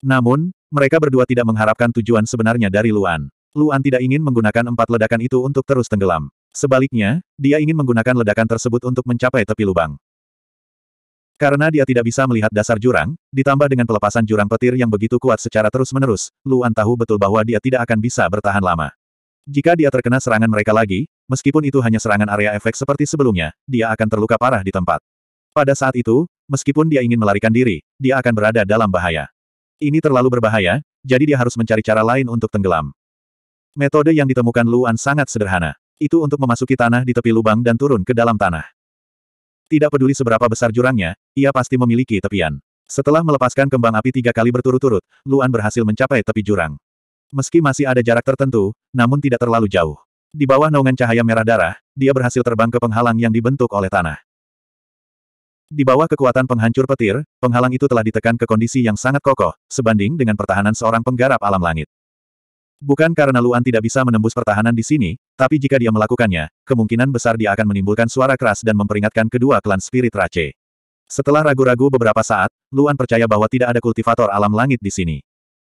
Namun, mereka berdua tidak mengharapkan tujuan sebenarnya dari Luan. Luan tidak ingin menggunakan empat ledakan itu untuk terus tenggelam. Sebaliknya, dia ingin menggunakan ledakan tersebut untuk mencapai tepi lubang. Karena dia tidak bisa melihat dasar jurang, ditambah dengan pelepasan jurang petir yang begitu kuat secara terus-menerus, Luan tahu betul bahwa dia tidak akan bisa bertahan lama. Jika dia terkena serangan mereka lagi, meskipun itu hanya serangan area efek seperti sebelumnya, dia akan terluka parah di tempat. Pada saat itu, meskipun dia ingin melarikan diri, dia akan berada dalam bahaya. Ini terlalu berbahaya, jadi dia harus mencari cara lain untuk tenggelam. Metode yang ditemukan Luan sangat sederhana. Itu untuk memasuki tanah di tepi lubang dan turun ke dalam tanah. Tidak peduli seberapa besar jurangnya, ia pasti memiliki tepian. Setelah melepaskan kembang api tiga kali berturut-turut, Luan berhasil mencapai tepi jurang. Meski masih ada jarak tertentu, namun tidak terlalu jauh. Di bawah naungan cahaya merah darah, dia berhasil terbang ke penghalang yang dibentuk oleh tanah. Di bawah kekuatan penghancur petir, penghalang itu telah ditekan ke kondisi yang sangat kokoh, sebanding dengan pertahanan seorang penggarap alam langit. Bukan karena Luan tidak bisa menembus pertahanan di sini, tapi jika dia melakukannya, kemungkinan besar dia akan menimbulkan suara keras dan memperingatkan kedua klan spirit Rache. Setelah ragu-ragu beberapa saat, Luan percaya bahwa tidak ada kultivator alam langit di sini.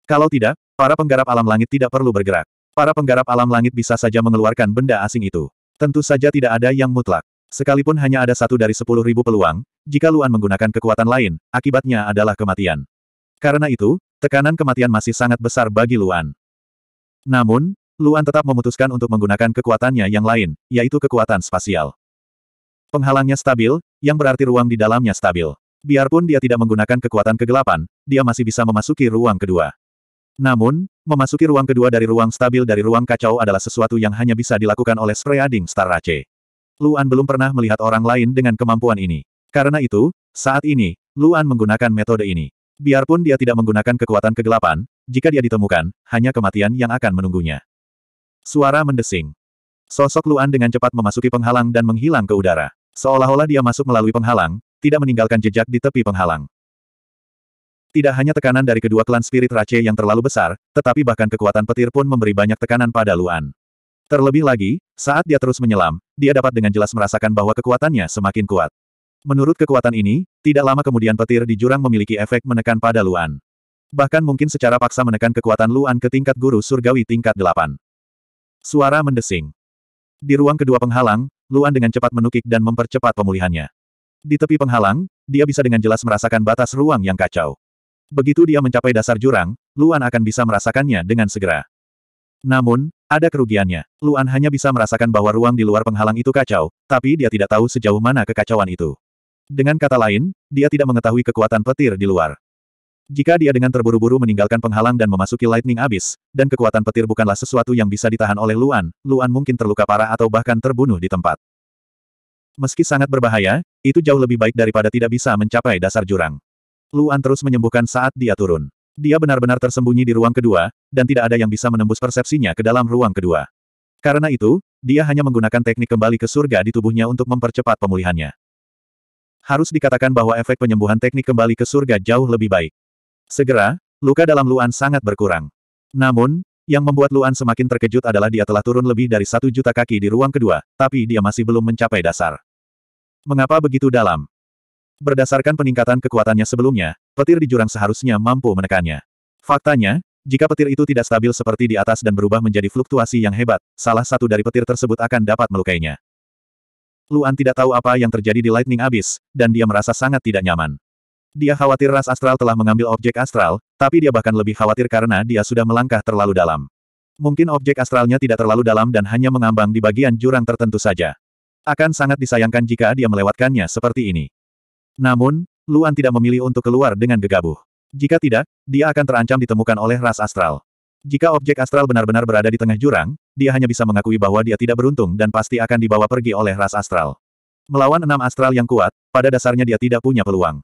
Kalau tidak, para penggarap alam langit tidak perlu bergerak. Para penggarap alam langit bisa saja mengeluarkan benda asing itu. Tentu saja tidak ada yang mutlak. Sekalipun hanya ada satu dari sepuluh ribu peluang, jika Luan menggunakan kekuatan lain, akibatnya adalah kematian. Karena itu, tekanan kematian masih sangat besar bagi Luan. Namun, Luan tetap memutuskan untuk menggunakan kekuatannya yang lain, yaitu kekuatan spasial. Penghalangnya stabil, yang berarti ruang di dalamnya stabil. Biarpun dia tidak menggunakan kekuatan kegelapan, dia masih bisa memasuki ruang kedua. Namun, memasuki ruang kedua dari ruang stabil dari ruang kacau adalah sesuatu yang hanya bisa dilakukan oleh Spreading Star Rache. Luan belum pernah melihat orang lain dengan kemampuan ini. Karena itu, saat ini, Luan menggunakan metode ini. Biarpun dia tidak menggunakan kekuatan kegelapan, jika dia ditemukan, hanya kematian yang akan menunggunya. Suara mendesing. Sosok Luan dengan cepat memasuki penghalang dan menghilang ke udara. Seolah-olah dia masuk melalui penghalang, tidak meninggalkan jejak di tepi penghalang. Tidak hanya tekanan dari kedua klan spirit Rache yang terlalu besar, tetapi bahkan kekuatan petir pun memberi banyak tekanan pada Luan. Terlebih lagi, saat dia terus menyelam, dia dapat dengan jelas merasakan bahwa kekuatannya semakin kuat. Menurut kekuatan ini, tidak lama kemudian petir di jurang memiliki efek menekan pada Luan. Bahkan mungkin secara paksa menekan kekuatan Luan ke tingkat guru surgawi tingkat delapan. Suara mendesing. Di ruang kedua penghalang, Luan dengan cepat menukik dan mempercepat pemulihannya. Di tepi penghalang, dia bisa dengan jelas merasakan batas ruang yang kacau. Begitu dia mencapai dasar jurang, Luan akan bisa merasakannya dengan segera. Namun, ada kerugiannya. Luan hanya bisa merasakan bahwa ruang di luar penghalang itu kacau, tapi dia tidak tahu sejauh mana kekacauan itu. Dengan kata lain, dia tidak mengetahui kekuatan petir di luar. Jika dia dengan terburu-buru meninggalkan penghalang dan memasuki Lightning Abyss, dan kekuatan petir bukanlah sesuatu yang bisa ditahan oleh Luan, Luan mungkin terluka parah atau bahkan terbunuh di tempat. Meski sangat berbahaya, itu jauh lebih baik daripada tidak bisa mencapai dasar jurang. Luan terus menyembuhkan saat dia turun. Dia benar-benar tersembunyi di ruang kedua, dan tidak ada yang bisa menembus persepsinya ke dalam ruang kedua. Karena itu, dia hanya menggunakan teknik kembali ke surga di tubuhnya untuk mempercepat pemulihannya. Harus dikatakan bahwa efek penyembuhan teknik kembali ke surga jauh lebih baik. Segera, luka dalam Luan sangat berkurang. Namun, yang membuat Luan semakin terkejut adalah dia telah turun lebih dari satu juta kaki di ruang kedua, tapi dia masih belum mencapai dasar. Mengapa begitu dalam? Berdasarkan peningkatan kekuatannya sebelumnya, petir di jurang seharusnya mampu menekannya. Faktanya, jika petir itu tidak stabil seperti di atas dan berubah menjadi fluktuasi yang hebat, salah satu dari petir tersebut akan dapat melukainya. Luan tidak tahu apa yang terjadi di Lightning Abyss, dan dia merasa sangat tidak nyaman. Dia khawatir ras astral telah mengambil objek astral, tapi dia bahkan lebih khawatir karena dia sudah melangkah terlalu dalam. Mungkin objek astralnya tidak terlalu dalam dan hanya mengambang di bagian jurang tertentu saja. Akan sangat disayangkan jika dia melewatkannya seperti ini. Namun, Luan tidak memilih untuk keluar dengan gegabah. Jika tidak, dia akan terancam ditemukan oleh ras astral. Jika objek astral benar-benar berada di tengah jurang, dia hanya bisa mengakui bahwa dia tidak beruntung dan pasti akan dibawa pergi oleh ras astral. Melawan enam astral yang kuat, pada dasarnya dia tidak punya peluang.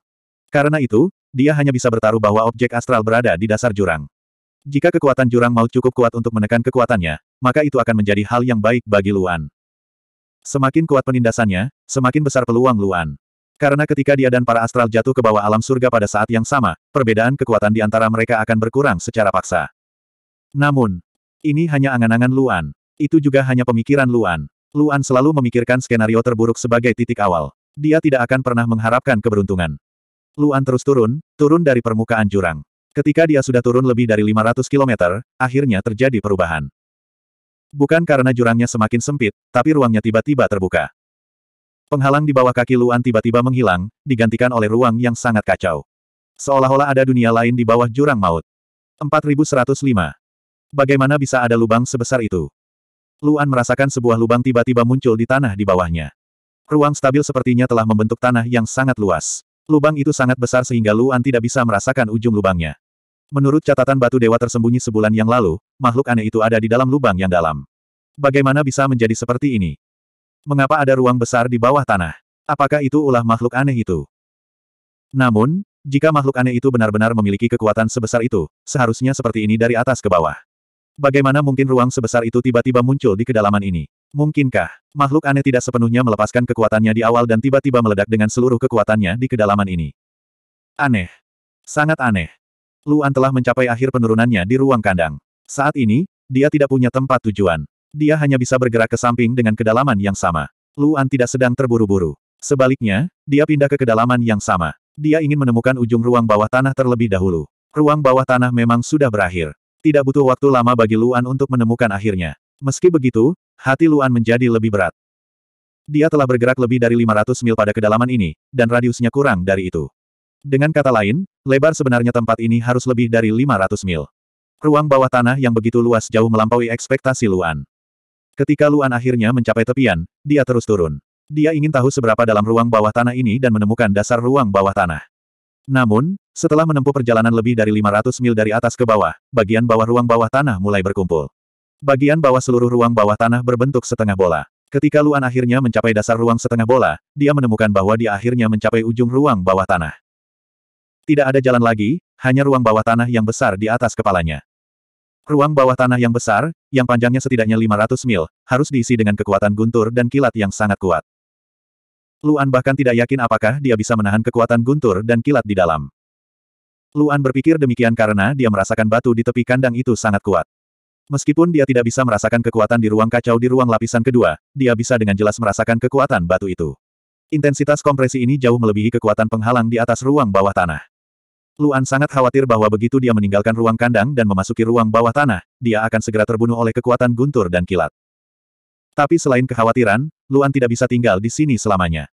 Karena itu, dia hanya bisa bertaruh bahwa objek astral berada di dasar jurang. Jika kekuatan jurang mau cukup kuat untuk menekan kekuatannya, maka itu akan menjadi hal yang baik bagi Luan. Semakin kuat penindasannya, semakin besar peluang Luan. Karena ketika dia dan para astral jatuh ke bawah alam surga pada saat yang sama, perbedaan kekuatan di antara mereka akan berkurang secara paksa. Namun, ini hanya angan-angan Luan. Itu juga hanya pemikiran Luan. Luan selalu memikirkan skenario terburuk sebagai titik awal. Dia tidak akan pernah mengharapkan keberuntungan. Luan terus turun, turun dari permukaan jurang. Ketika dia sudah turun lebih dari 500 km, akhirnya terjadi perubahan. Bukan karena jurangnya semakin sempit, tapi ruangnya tiba-tiba terbuka. Penghalang di bawah kaki Luan tiba-tiba menghilang, digantikan oleh ruang yang sangat kacau. Seolah-olah ada dunia lain di bawah jurang maut. 4105. Bagaimana bisa ada lubang sebesar itu? Luan merasakan sebuah lubang tiba-tiba muncul di tanah di bawahnya. Ruang stabil sepertinya telah membentuk tanah yang sangat luas. Lubang itu sangat besar sehingga Luan tidak bisa merasakan ujung lubangnya. Menurut catatan batu dewa tersembunyi sebulan yang lalu, makhluk aneh itu ada di dalam lubang yang dalam. Bagaimana bisa menjadi seperti ini? Mengapa ada ruang besar di bawah tanah? Apakah itu ulah makhluk aneh itu? Namun, jika makhluk aneh itu benar-benar memiliki kekuatan sebesar itu, seharusnya seperti ini dari atas ke bawah. Bagaimana mungkin ruang sebesar itu tiba-tiba muncul di kedalaman ini? Mungkinkah, makhluk aneh tidak sepenuhnya melepaskan kekuatannya di awal dan tiba-tiba meledak dengan seluruh kekuatannya di kedalaman ini? Aneh. Sangat aneh. Luan telah mencapai akhir penurunannya di ruang kandang. Saat ini, dia tidak punya tempat tujuan. Dia hanya bisa bergerak ke samping dengan kedalaman yang sama. Luan tidak sedang terburu-buru. Sebaliknya, dia pindah ke kedalaman yang sama. Dia ingin menemukan ujung ruang bawah tanah terlebih dahulu. Ruang bawah tanah memang sudah berakhir. Tidak butuh waktu lama bagi Luan untuk menemukan akhirnya. Meski begitu, hati Luan menjadi lebih berat. Dia telah bergerak lebih dari 500 mil pada kedalaman ini, dan radiusnya kurang dari itu. Dengan kata lain, lebar sebenarnya tempat ini harus lebih dari 500 mil. Ruang bawah tanah yang begitu luas jauh melampaui ekspektasi Luan. Ketika Luan akhirnya mencapai tepian, dia terus turun. Dia ingin tahu seberapa dalam ruang bawah tanah ini dan menemukan dasar ruang bawah tanah. Namun, setelah menempuh perjalanan lebih dari 500 mil dari atas ke bawah, bagian bawah ruang bawah tanah mulai berkumpul. Bagian bawah seluruh ruang bawah tanah berbentuk setengah bola. Ketika Luan akhirnya mencapai dasar ruang setengah bola, dia menemukan bahwa dia akhirnya mencapai ujung ruang bawah tanah. Tidak ada jalan lagi, hanya ruang bawah tanah yang besar di atas kepalanya. Ruang bawah tanah yang besar, yang panjangnya setidaknya 500 mil, harus diisi dengan kekuatan guntur dan kilat yang sangat kuat. Luan bahkan tidak yakin apakah dia bisa menahan kekuatan guntur dan kilat di dalam. Luan berpikir demikian karena dia merasakan batu di tepi kandang itu sangat kuat. Meskipun dia tidak bisa merasakan kekuatan di ruang kacau di ruang lapisan kedua, dia bisa dengan jelas merasakan kekuatan batu itu. Intensitas kompresi ini jauh melebihi kekuatan penghalang di atas ruang bawah tanah. Luan sangat khawatir bahwa begitu dia meninggalkan ruang kandang dan memasuki ruang bawah tanah, dia akan segera terbunuh oleh kekuatan guntur dan kilat. Tapi selain kekhawatiran, Luan tidak bisa tinggal di sini selamanya.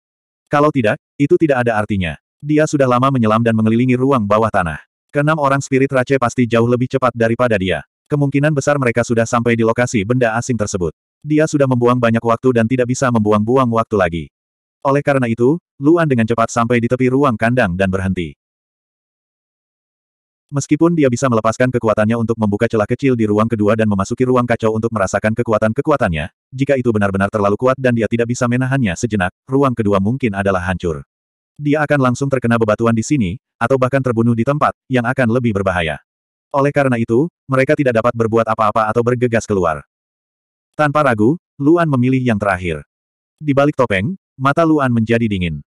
Kalau tidak, itu tidak ada artinya. Dia sudah lama menyelam dan mengelilingi ruang bawah tanah. Kenam orang spirit race pasti jauh lebih cepat daripada dia. Kemungkinan besar mereka sudah sampai di lokasi benda asing tersebut. Dia sudah membuang banyak waktu dan tidak bisa membuang-buang waktu lagi. Oleh karena itu, Luan dengan cepat sampai di tepi ruang kandang dan berhenti. Meskipun dia bisa melepaskan kekuatannya untuk membuka celah kecil di ruang kedua dan memasuki ruang kacau untuk merasakan kekuatan-kekuatannya, jika itu benar-benar terlalu kuat dan dia tidak bisa menahannya sejenak, ruang kedua mungkin adalah hancur. Dia akan langsung terkena bebatuan di sini, atau bahkan terbunuh di tempat, yang akan lebih berbahaya. Oleh karena itu, mereka tidak dapat berbuat apa-apa atau bergegas keluar. Tanpa ragu, Luan memilih yang terakhir. Di balik topeng, mata Luan menjadi dingin.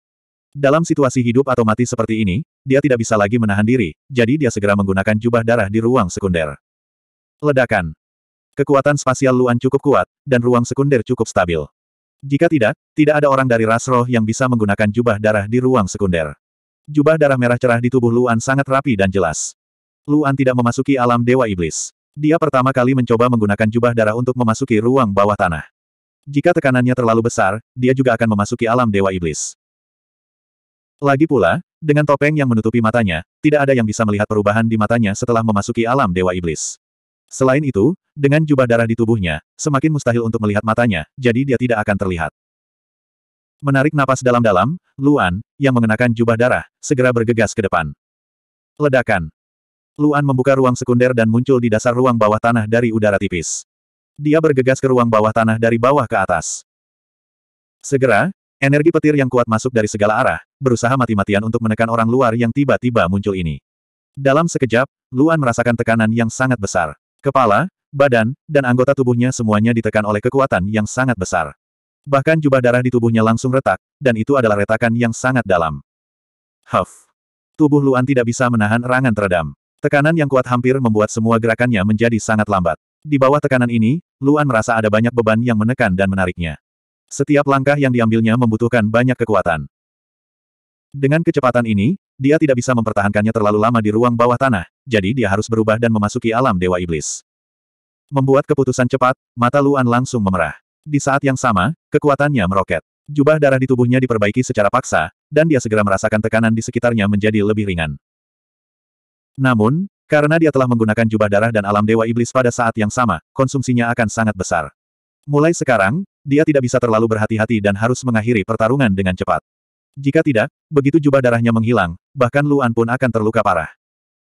Dalam situasi hidup atau mati seperti ini, dia tidak bisa lagi menahan diri, jadi dia segera menggunakan jubah darah di ruang sekunder. Ledakan. Kekuatan spasial Luan cukup kuat, dan ruang sekunder cukup stabil. Jika tidak, tidak ada orang dari ras roh yang bisa menggunakan jubah darah di ruang sekunder. Jubah darah merah cerah di tubuh Luan sangat rapi dan jelas. Luan tidak memasuki alam Dewa Iblis. Dia pertama kali mencoba menggunakan jubah darah untuk memasuki ruang bawah tanah. Jika tekanannya terlalu besar, dia juga akan memasuki alam Dewa Iblis. Lagi pula, dengan topeng yang menutupi matanya, tidak ada yang bisa melihat perubahan di matanya setelah memasuki alam Dewa Iblis. Selain itu, dengan jubah darah di tubuhnya, semakin mustahil untuk melihat matanya, jadi dia tidak akan terlihat. Menarik napas dalam-dalam, Luan, yang mengenakan jubah darah, segera bergegas ke depan. Ledakan. Luan membuka ruang sekunder dan muncul di dasar ruang bawah tanah dari udara tipis. Dia bergegas ke ruang bawah tanah dari bawah ke atas. Segera, energi petir yang kuat masuk dari segala arah, berusaha mati-matian untuk menekan orang luar yang tiba-tiba muncul ini. Dalam sekejap, Luan merasakan tekanan yang sangat besar. Kepala, badan, dan anggota tubuhnya semuanya ditekan oleh kekuatan yang sangat besar. Bahkan jubah darah di tubuhnya langsung retak, dan itu adalah retakan yang sangat dalam. Huff. Tubuh Luan tidak bisa menahan erangan teredam. Tekanan yang kuat hampir membuat semua gerakannya menjadi sangat lambat. Di bawah tekanan ini, Luan merasa ada banyak beban yang menekan dan menariknya. Setiap langkah yang diambilnya membutuhkan banyak kekuatan. Dengan kecepatan ini, dia tidak bisa mempertahankannya terlalu lama di ruang bawah tanah, jadi dia harus berubah dan memasuki alam Dewa Iblis. Membuat keputusan cepat, mata Luan langsung memerah. Di saat yang sama, kekuatannya meroket. Jubah darah di tubuhnya diperbaiki secara paksa, dan dia segera merasakan tekanan di sekitarnya menjadi lebih ringan. Namun, karena dia telah menggunakan jubah darah dan alam Dewa Iblis pada saat yang sama, konsumsinya akan sangat besar. Mulai sekarang, dia tidak bisa terlalu berhati-hati dan harus mengakhiri pertarungan dengan cepat. Jika tidak, begitu jubah darahnya menghilang, bahkan Luan pun akan terluka parah.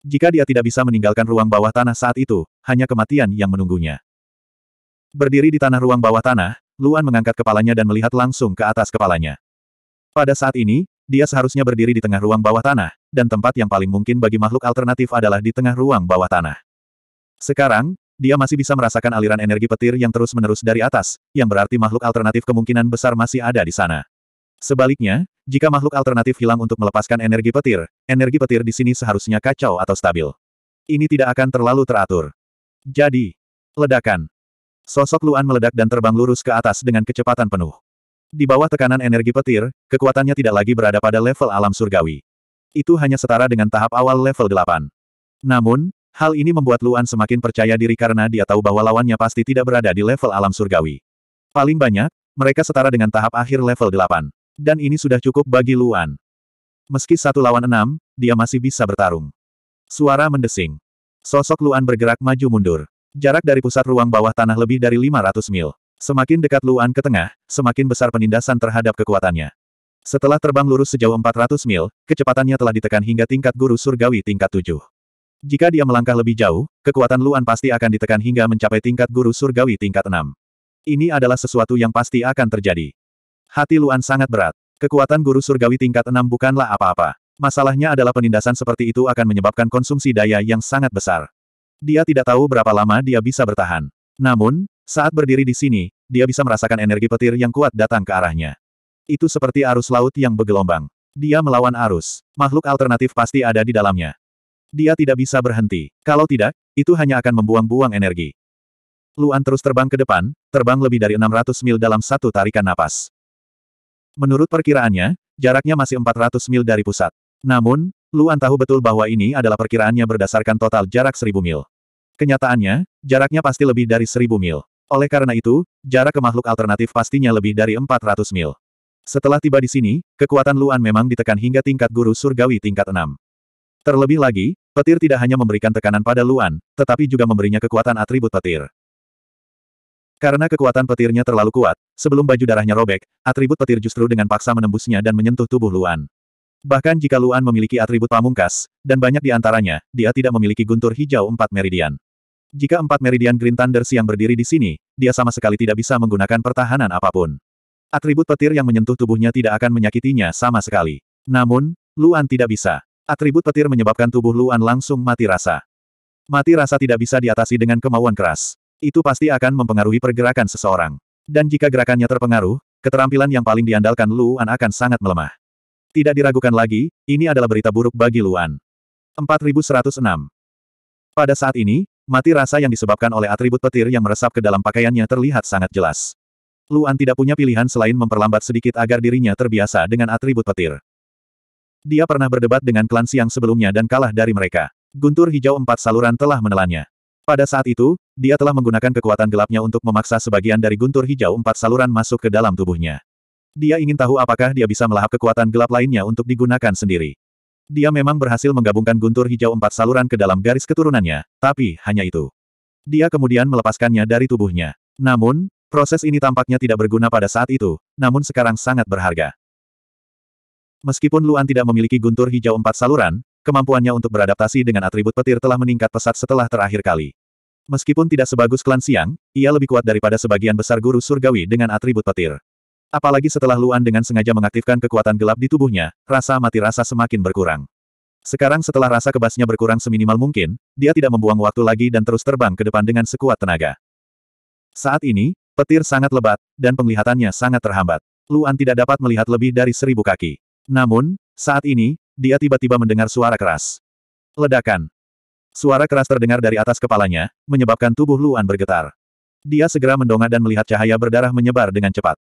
Jika dia tidak bisa meninggalkan ruang bawah tanah saat itu, hanya kematian yang menunggunya. Berdiri di tanah ruang bawah tanah, Luan mengangkat kepalanya dan melihat langsung ke atas kepalanya. Pada saat ini, dia seharusnya berdiri di tengah ruang bawah tanah, dan tempat yang paling mungkin bagi makhluk alternatif adalah di tengah ruang bawah tanah. Sekarang, dia masih bisa merasakan aliran energi petir yang terus-menerus dari atas, yang berarti makhluk alternatif kemungkinan besar masih ada di sana. Sebaliknya, jika makhluk alternatif hilang untuk melepaskan energi petir, energi petir di sini seharusnya kacau atau stabil. Ini tidak akan terlalu teratur. Jadi, ledakan. Sosok Luan meledak dan terbang lurus ke atas dengan kecepatan penuh. Di bawah tekanan energi petir, kekuatannya tidak lagi berada pada level alam surgawi. Itu hanya setara dengan tahap awal level 8. Namun, hal ini membuat Luan semakin percaya diri karena dia tahu bahwa lawannya pasti tidak berada di level alam surgawi. Paling banyak, mereka setara dengan tahap akhir level 8. Dan ini sudah cukup bagi Luan. Meski satu lawan enam, dia masih bisa bertarung. Suara mendesing. Sosok Luan bergerak maju mundur. Jarak dari pusat ruang bawah tanah lebih dari 500 mil. Semakin dekat Luan ke tengah, semakin besar penindasan terhadap kekuatannya. Setelah terbang lurus sejauh 400 mil, kecepatannya telah ditekan hingga tingkat guru surgawi tingkat 7. Jika dia melangkah lebih jauh, kekuatan Luan pasti akan ditekan hingga mencapai tingkat guru surgawi tingkat 6. Ini adalah sesuatu yang pasti akan terjadi. Hati Luan sangat berat. Kekuatan guru surgawi tingkat 6 bukanlah apa-apa. Masalahnya adalah penindasan seperti itu akan menyebabkan konsumsi daya yang sangat besar. Dia tidak tahu berapa lama dia bisa bertahan. Namun, saat berdiri di sini, dia bisa merasakan energi petir yang kuat datang ke arahnya. Itu seperti arus laut yang bergelombang. Dia melawan arus. Makhluk alternatif pasti ada di dalamnya. Dia tidak bisa berhenti. Kalau tidak, itu hanya akan membuang-buang energi. Luan terus terbang ke depan, terbang lebih dari 600 mil dalam satu tarikan napas. Menurut perkiraannya, jaraknya masih 400 mil dari pusat. Namun, Luan tahu betul bahwa ini adalah perkiraannya berdasarkan total jarak 1000 mil. Kenyataannya, jaraknya pasti lebih dari 1000 mil. Oleh karena itu, jarak ke makhluk alternatif pastinya lebih dari 400 mil. Setelah tiba di sini, kekuatan Luan memang ditekan hingga tingkat guru surgawi tingkat 6. Terlebih lagi, petir tidak hanya memberikan tekanan pada Luan, tetapi juga memberinya kekuatan atribut petir. Karena kekuatan petirnya terlalu kuat, sebelum baju darahnya robek, atribut petir justru dengan paksa menembusnya dan menyentuh tubuh Luan. Bahkan jika Luan memiliki atribut pamungkas, dan banyak di antaranya, dia tidak memiliki guntur hijau empat meridian. Jika empat meridian Green Thunder siang berdiri di sini, dia sama sekali tidak bisa menggunakan pertahanan apapun. Atribut petir yang menyentuh tubuhnya tidak akan menyakitinya sama sekali. Namun, Luan tidak bisa. Atribut petir menyebabkan tubuh Luan langsung mati rasa. Mati rasa tidak bisa diatasi dengan kemauan keras itu pasti akan mempengaruhi pergerakan seseorang. Dan jika gerakannya terpengaruh, keterampilan yang paling diandalkan Luan akan sangat melemah. Tidak diragukan lagi, ini adalah berita buruk bagi Luan. 4106 Pada saat ini, mati rasa yang disebabkan oleh atribut petir yang meresap ke dalam pakaiannya terlihat sangat jelas. Luan tidak punya pilihan selain memperlambat sedikit agar dirinya terbiasa dengan atribut petir. Dia pernah berdebat dengan klan siang sebelumnya dan kalah dari mereka. Guntur hijau empat saluran telah menelannya. Pada saat itu, dia telah menggunakan kekuatan gelapnya untuk memaksa sebagian dari guntur hijau empat saluran masuk ke dalam tubuhnya. Dia ingin tahu apakah dia bisa melahap kekuatan gelap lainnya untuk digunakan sendiri. Dia memang berhasil menggabungkan guntur hijau empat saluran ke dalam garis keturunannya, tapi hanya itu. Dia kemudian melepaskannya dari tubuhnya. Namun, proses ini tampaknya tidak berguna pada saat itu, namun sekarang sangat berharga. Meskipun Luan tidak memiliki guntur hijau empat saluran, kemampuannya untuk beradaptasi dengan atribut petir telah meningkat pesat setelah terakhir kali. Meskipun tidak sebagus klan siang, ia lebih kuat daripada sebagian besar guru surgawi dengan atribut petir. Apalagi setelah Luan dengan sengaja mengaktifkan kekuatan gelap di tubuhnya, rasa mati rasa semakin berkurang. Sekarang setelah rasa kebasnya berkurang seminimal mungkin, dia tidak membuang waktu lagi dan terus terbang ke depan dengan sekuat tenaga. Saat ini, petir sangat lebat, dan penglihatannya sangat terhambat. Luan tidak dapat melihat lebih dari seribu kaki. Namun, saat ini, dia tiba-tiba mendengar suara keras. Ledakan. Suara keras terdengar dari atas kepalanya, menyebabkan tubuh Luan bergetar. Dia segera mendongak dan melihat cahaya berdarah menyebar dengan cepat.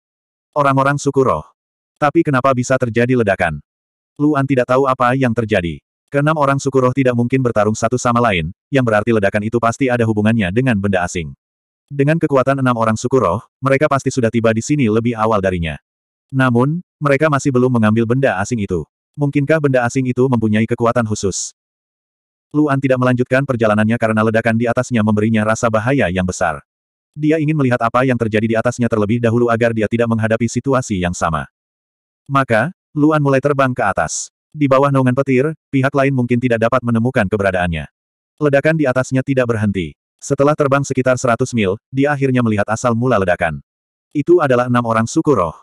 Orang-orang suku roh. Tapi kenapa bisa terjadi ledakan? Luan tidak tahu apa yang terjadi. Keenam orang suku roh tidak mungkin bertarung satu sama lain, yang berarti ledakan itu pasti ada hubungannya dengan benda asing. Dengan kekuatan enam orang suku roh, mereka pasti sudah tiba di sini lebih awal darinya. Namun, mereka masih belum mengambil benda asing itu. Mungkinkah benda asing itu mempunyai kekuatan khusus? Luan tidak melanjutkan perjalanannya karena ledakan di atasnya memberinya rasa bahaya yang besar. Dia ingin melihat apa yang terjadi di atasnya terlebih dahulu agar dia tidak menghadapi situasi yang sama. Maka, Luan mulai terbang ke atas. Di bawah naungan petir, pihak lain mungkin tidak dapat menemukan keberadaannya. Ledakan di atasnya tidak berhenti. Setelah terbang sekitar 100 mil, dia akhirnya melihat asal mula ledakan. Itu adalah enam orang suku roh.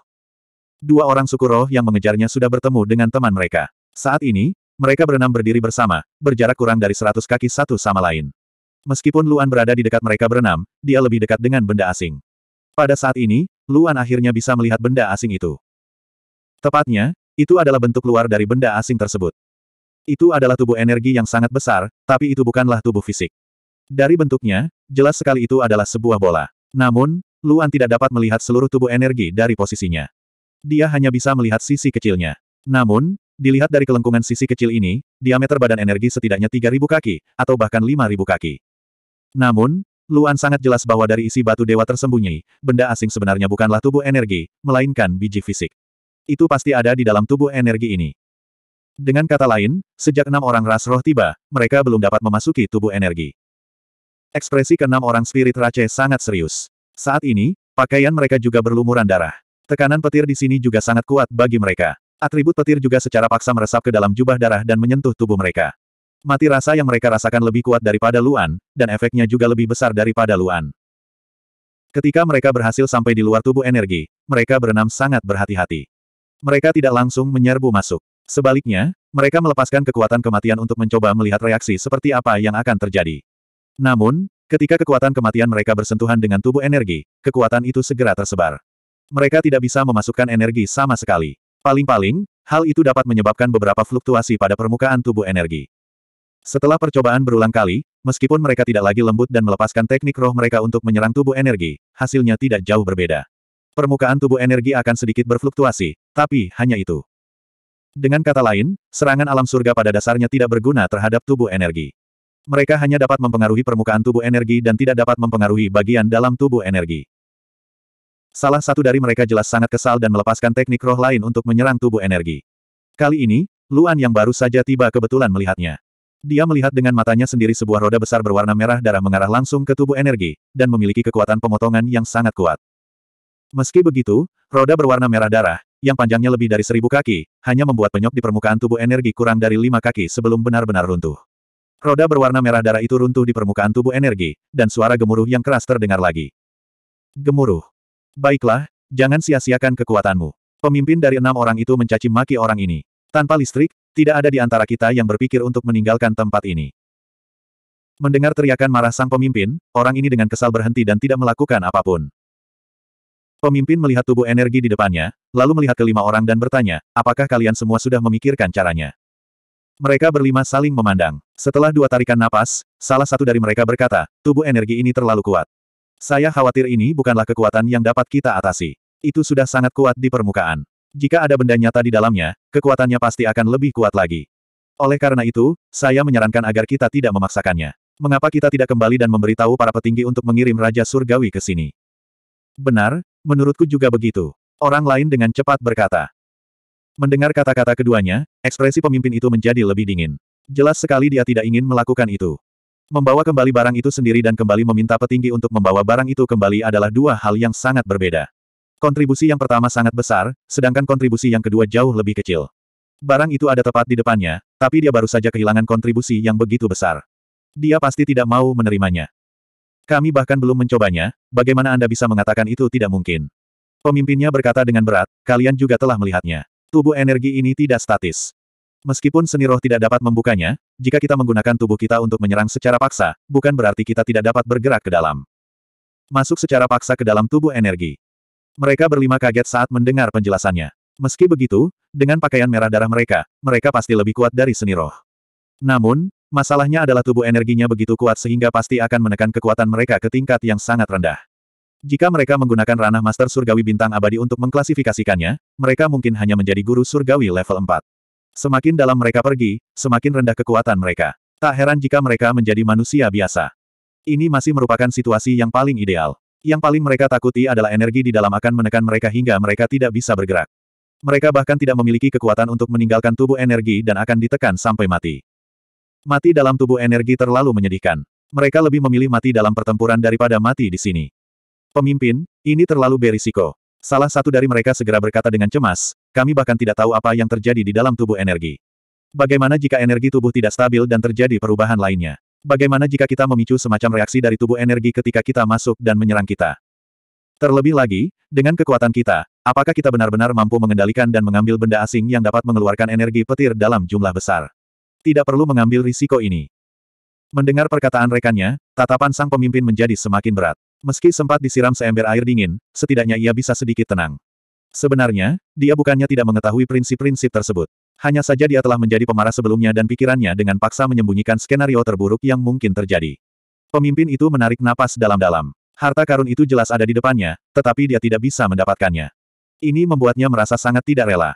Dua orang suku roh yang mengejarnya sudah bertemu dengan teman mereka. Saat ini, mereka berenam berdiri bersama, berjarak kurang dari seratus kaki satu sama lain. Meskipun Luan berada di dekat mereka berenam, dia lebih dekat dengan benda asing. Pada saat ini, Luan akhirnya bisa melihat benda asing itu. Tepatnya, itu adalah bentuk luar dari benda asing tersebut. Itu adalah tubuh energi yang sangat besar, tapi itu bukanlah tubuh fisik. Dari bentuknya, jelas sekali itu adalah sebuah bola. Namun, Luan tidak dapat melihat seluruh tubuh energi dari posisinya. Dia hanya bisa melihat sisi kecilnya. Namun, dilihat dari kelengkungan sisi kecil ini, diameter badan energi setidaknya 3.000 kaki, atau bahkan 5.000 kaki. Namun, Luan sangat jelas bahwa dari isi batu dewa tersembunyi, benda asing sebenarnya bukanlah tubuh energi, melainkan biji fisik. Itu pasti ada di dalam tubuh energi ini. Dengan kata lain, sejak enam orang ras roh tiba, mereka belum dapat memasuki tubuh energi. Ekspresi keenam orang spirit raja sangat serius. Saat ini, pakaian mereka juga berlumuran darah. Tekanan petir di sini juga sangat kuat bagi mereka. Atribut petir juga secara paksa meresap ke dalam jubah darah dan menyentuh tubuh mereka. Mati rasa yang mereka rasakan lebih kuat daripada Luan, dan efeknya juga lebih besar daripada Luan. Ketika mereka berhasil sampai di luar tubuh energi, mereka berenam sangat berhati-hati. Mereka tidak langsung menyerbu masuk. Sebaliknya, mereka melepaskan kekuatan kematian untuk mencoba melihat reaksi seperti apa yang akan terjadi. Namun, ketika kekuatan kematian mereka bersentuhan dengan tubuh energi, kekuatan itu segera tersebar. Mereka tidak bisa memasukkan energi sama sekali. Paling-paling, hal itu dapat menyebabkan beberapa fluktuasi pada permukaan tubuh energi. Setelah percobaan berulang kali, meskipun mereka tidak lagi lembut dan melepaskan teknik roh mereka untuk menyerang tubuh energi, hasilnya tidak jauh berbeda. Permukaan tubuh energi akan sedikit berfluktuasi, tapi hanya itu. Dengan kata lain, serangan alam surga pada dasarnya tidak berguna terhadap tubuh energi. Mereka hanya dapat mempengaruhi permukaan tubuh energi dan tidak dapat mempengaruhi bagian dalam tubuh energi. Salah satu dari mereka jelas sangat kesal dan melepaskan teknik roh lain untuk menyerang tubuh energi. Kali ini, Luan yang baru saja tiba kebetulan melihatnya. Dia melihat dengan matanya sendiri sebuah roda besar berwarna merah darah mengarah langsung ke tubuh energi, dan memiliki kekuatan pemotongan yang sangat kuat. Meski begitu, roda berwarna merah darah, yang panjangnya lebih dari seribu kaki, hanya membuat penyok di permukaan tubuh energi kurang dari lima kaki sebelum benar-benar runtuh. Roda berwarna merah darah itu runtuh di permukaan tubuh energi, dan suara gemuruh yang keras terdengar lagi. Gemuruh. Baiklah, jangan sia-siakan kekuatanmu. Pemimpin dari enam orang itu mencaci maki orang ini. Tanpa listrik, tidak ada di antara kita yang berpikir untuk meninggalkan tempat ini. Mendengar teriakan marah sang pemimpin, orang ini dengan kesal berhenti dan tidak melakukan apapun. Pemimpin melihat tubuh energi di depannya, lalu melihat kelima orang dan bertanya, apakah kalian semua sudah memikirkan caranya? Mereka berlima saling memandang. Setelah dua tarikan napas, salah satu dari mereka berkata, tubuh energi ini terlalu kuat. Saya khawatir ini bukanlah kekuatan yang dapat kita atasi. Itu sudah sangat kuat di permukaan. Jika ada benda nyata di dalamnya, kekuatannya pasti akan lebih kuat lagi. Oleh karena itu, saya menyarankan agar kita tidak memaksakannya. Mengapa kita tidak kembali dan memberitahu para petinggi untuk mengirim Raja Surgawi ke sini? Benar, menurutku juga begitu. Orang lain dengan cepat berkata. Mendengar kata-kata keduanya, ekspresi pemimpin itu menjadi lebih dingin. Jelas sekali dia tidak ingin melakukan itu. Membawa kembali barang itu sendiri dan kembali meminta petinggi untuk membawa barang itu kembali adalah dua hal yang sangat berbeda. Kontribusi yang pertama sangat besar, sedangkan kontribusi yang kedua jauh lebih kecil. Barang itu ada tepat di depannya, tapi dia baru saja kehilangan kontribusi yang begitu besar. Dia pasti tidak mau menerimanya. Kami bahkan belum mencobanya, bagaimana Anda bisa mengatakan itu tidak mungkin? Pemimpinnya berkata dengan berat, kalian juga telah melihatnya. Tubuh energi ini tidak statis. Meskipun seni roh tidak dapat membukanya, jika kita menggunakan tubuh kita untuk menyerang secara paksa, bukan berarti kita tidak dapat bergerak ke dalam. Masuk secara paksa ke dalam tubuh energi. Mereka berlima kaget saat mendengar penjelasannya. Meski begitu, dengan pakaian merah darah mereka, mereka pasti lebih kuat dari seni roh. Namun, masalahnya adalah tubuh energinya begitu kuat sehingga pasti akan menekan kekuatan mereka ke tingkat yang sangat rendah. Jika mereka menggunakan ranah Master Surgawi Bintang Abadi untuk mengklasifikasikannya, mereka mungkin hanya menjadi guru surgawi level 4. Semakin dalam mereka pergi, semakin rendah kekuatan mereka. Tak heran jika mereka menjadi manusia biasa. Ini masih merupakan situasi yang paling ideal. Yang paling mereka takuti adalah energi di dalam akan menekan mereka hingga mereka tidak bisa bergerak. Mereka bahkan tidak memiliki kekuatan untuk meninggalkan tubuh energi dan akan ditekan sampai mati. Mati dalam tubuh energi terlalu menyedihkan. Mereka lebih memilih mati dalam pertempuran daripada mati di sini. Pemimpin, ini terlalu berisiko. Salah satu dari mereka segera berkata dengan cemas, kami bahkan tidak tahu apa yang terjadi di dalam tubuh energi. Bagaimana jika energi tubuh tidak stabil dan terjadi perubahan lainnya? Bagaimana jika kita memicu semacam reaksi dari tubuh energi ketika kita masuk dan menyerang kita? Terlebih lagi, dengan kekuatan kita, apakah kita benar-benar mampu mengendalikan dan mengambil benda asing yang dapat mengeluarkan energi petir dalam jumlah besar? Tidak perlu mengambil risiko ini. Mendengar perkataan rekannya, tatapan sang pemimpin menjadi semakin berat. Meski sempat disiram seember air dingin, setidaknya ia bisa sedikit tenang. Sebenarnya, dia bukannya tidak mengetahui prinsip-prinsip tersebut. Hanya saja dia telah menjadi pemarah sebelumnya dan pikirannya dengan paksa menyembunyikan skenario terburuk yang mungkin terjadi. Pemimpin itu menarik napas dalam-dalam. Harta karun itu jelas ada di depannya, tetapi dia tidak bisa mendapatkannya. Ini membuatnya merasa sangat tidak rela.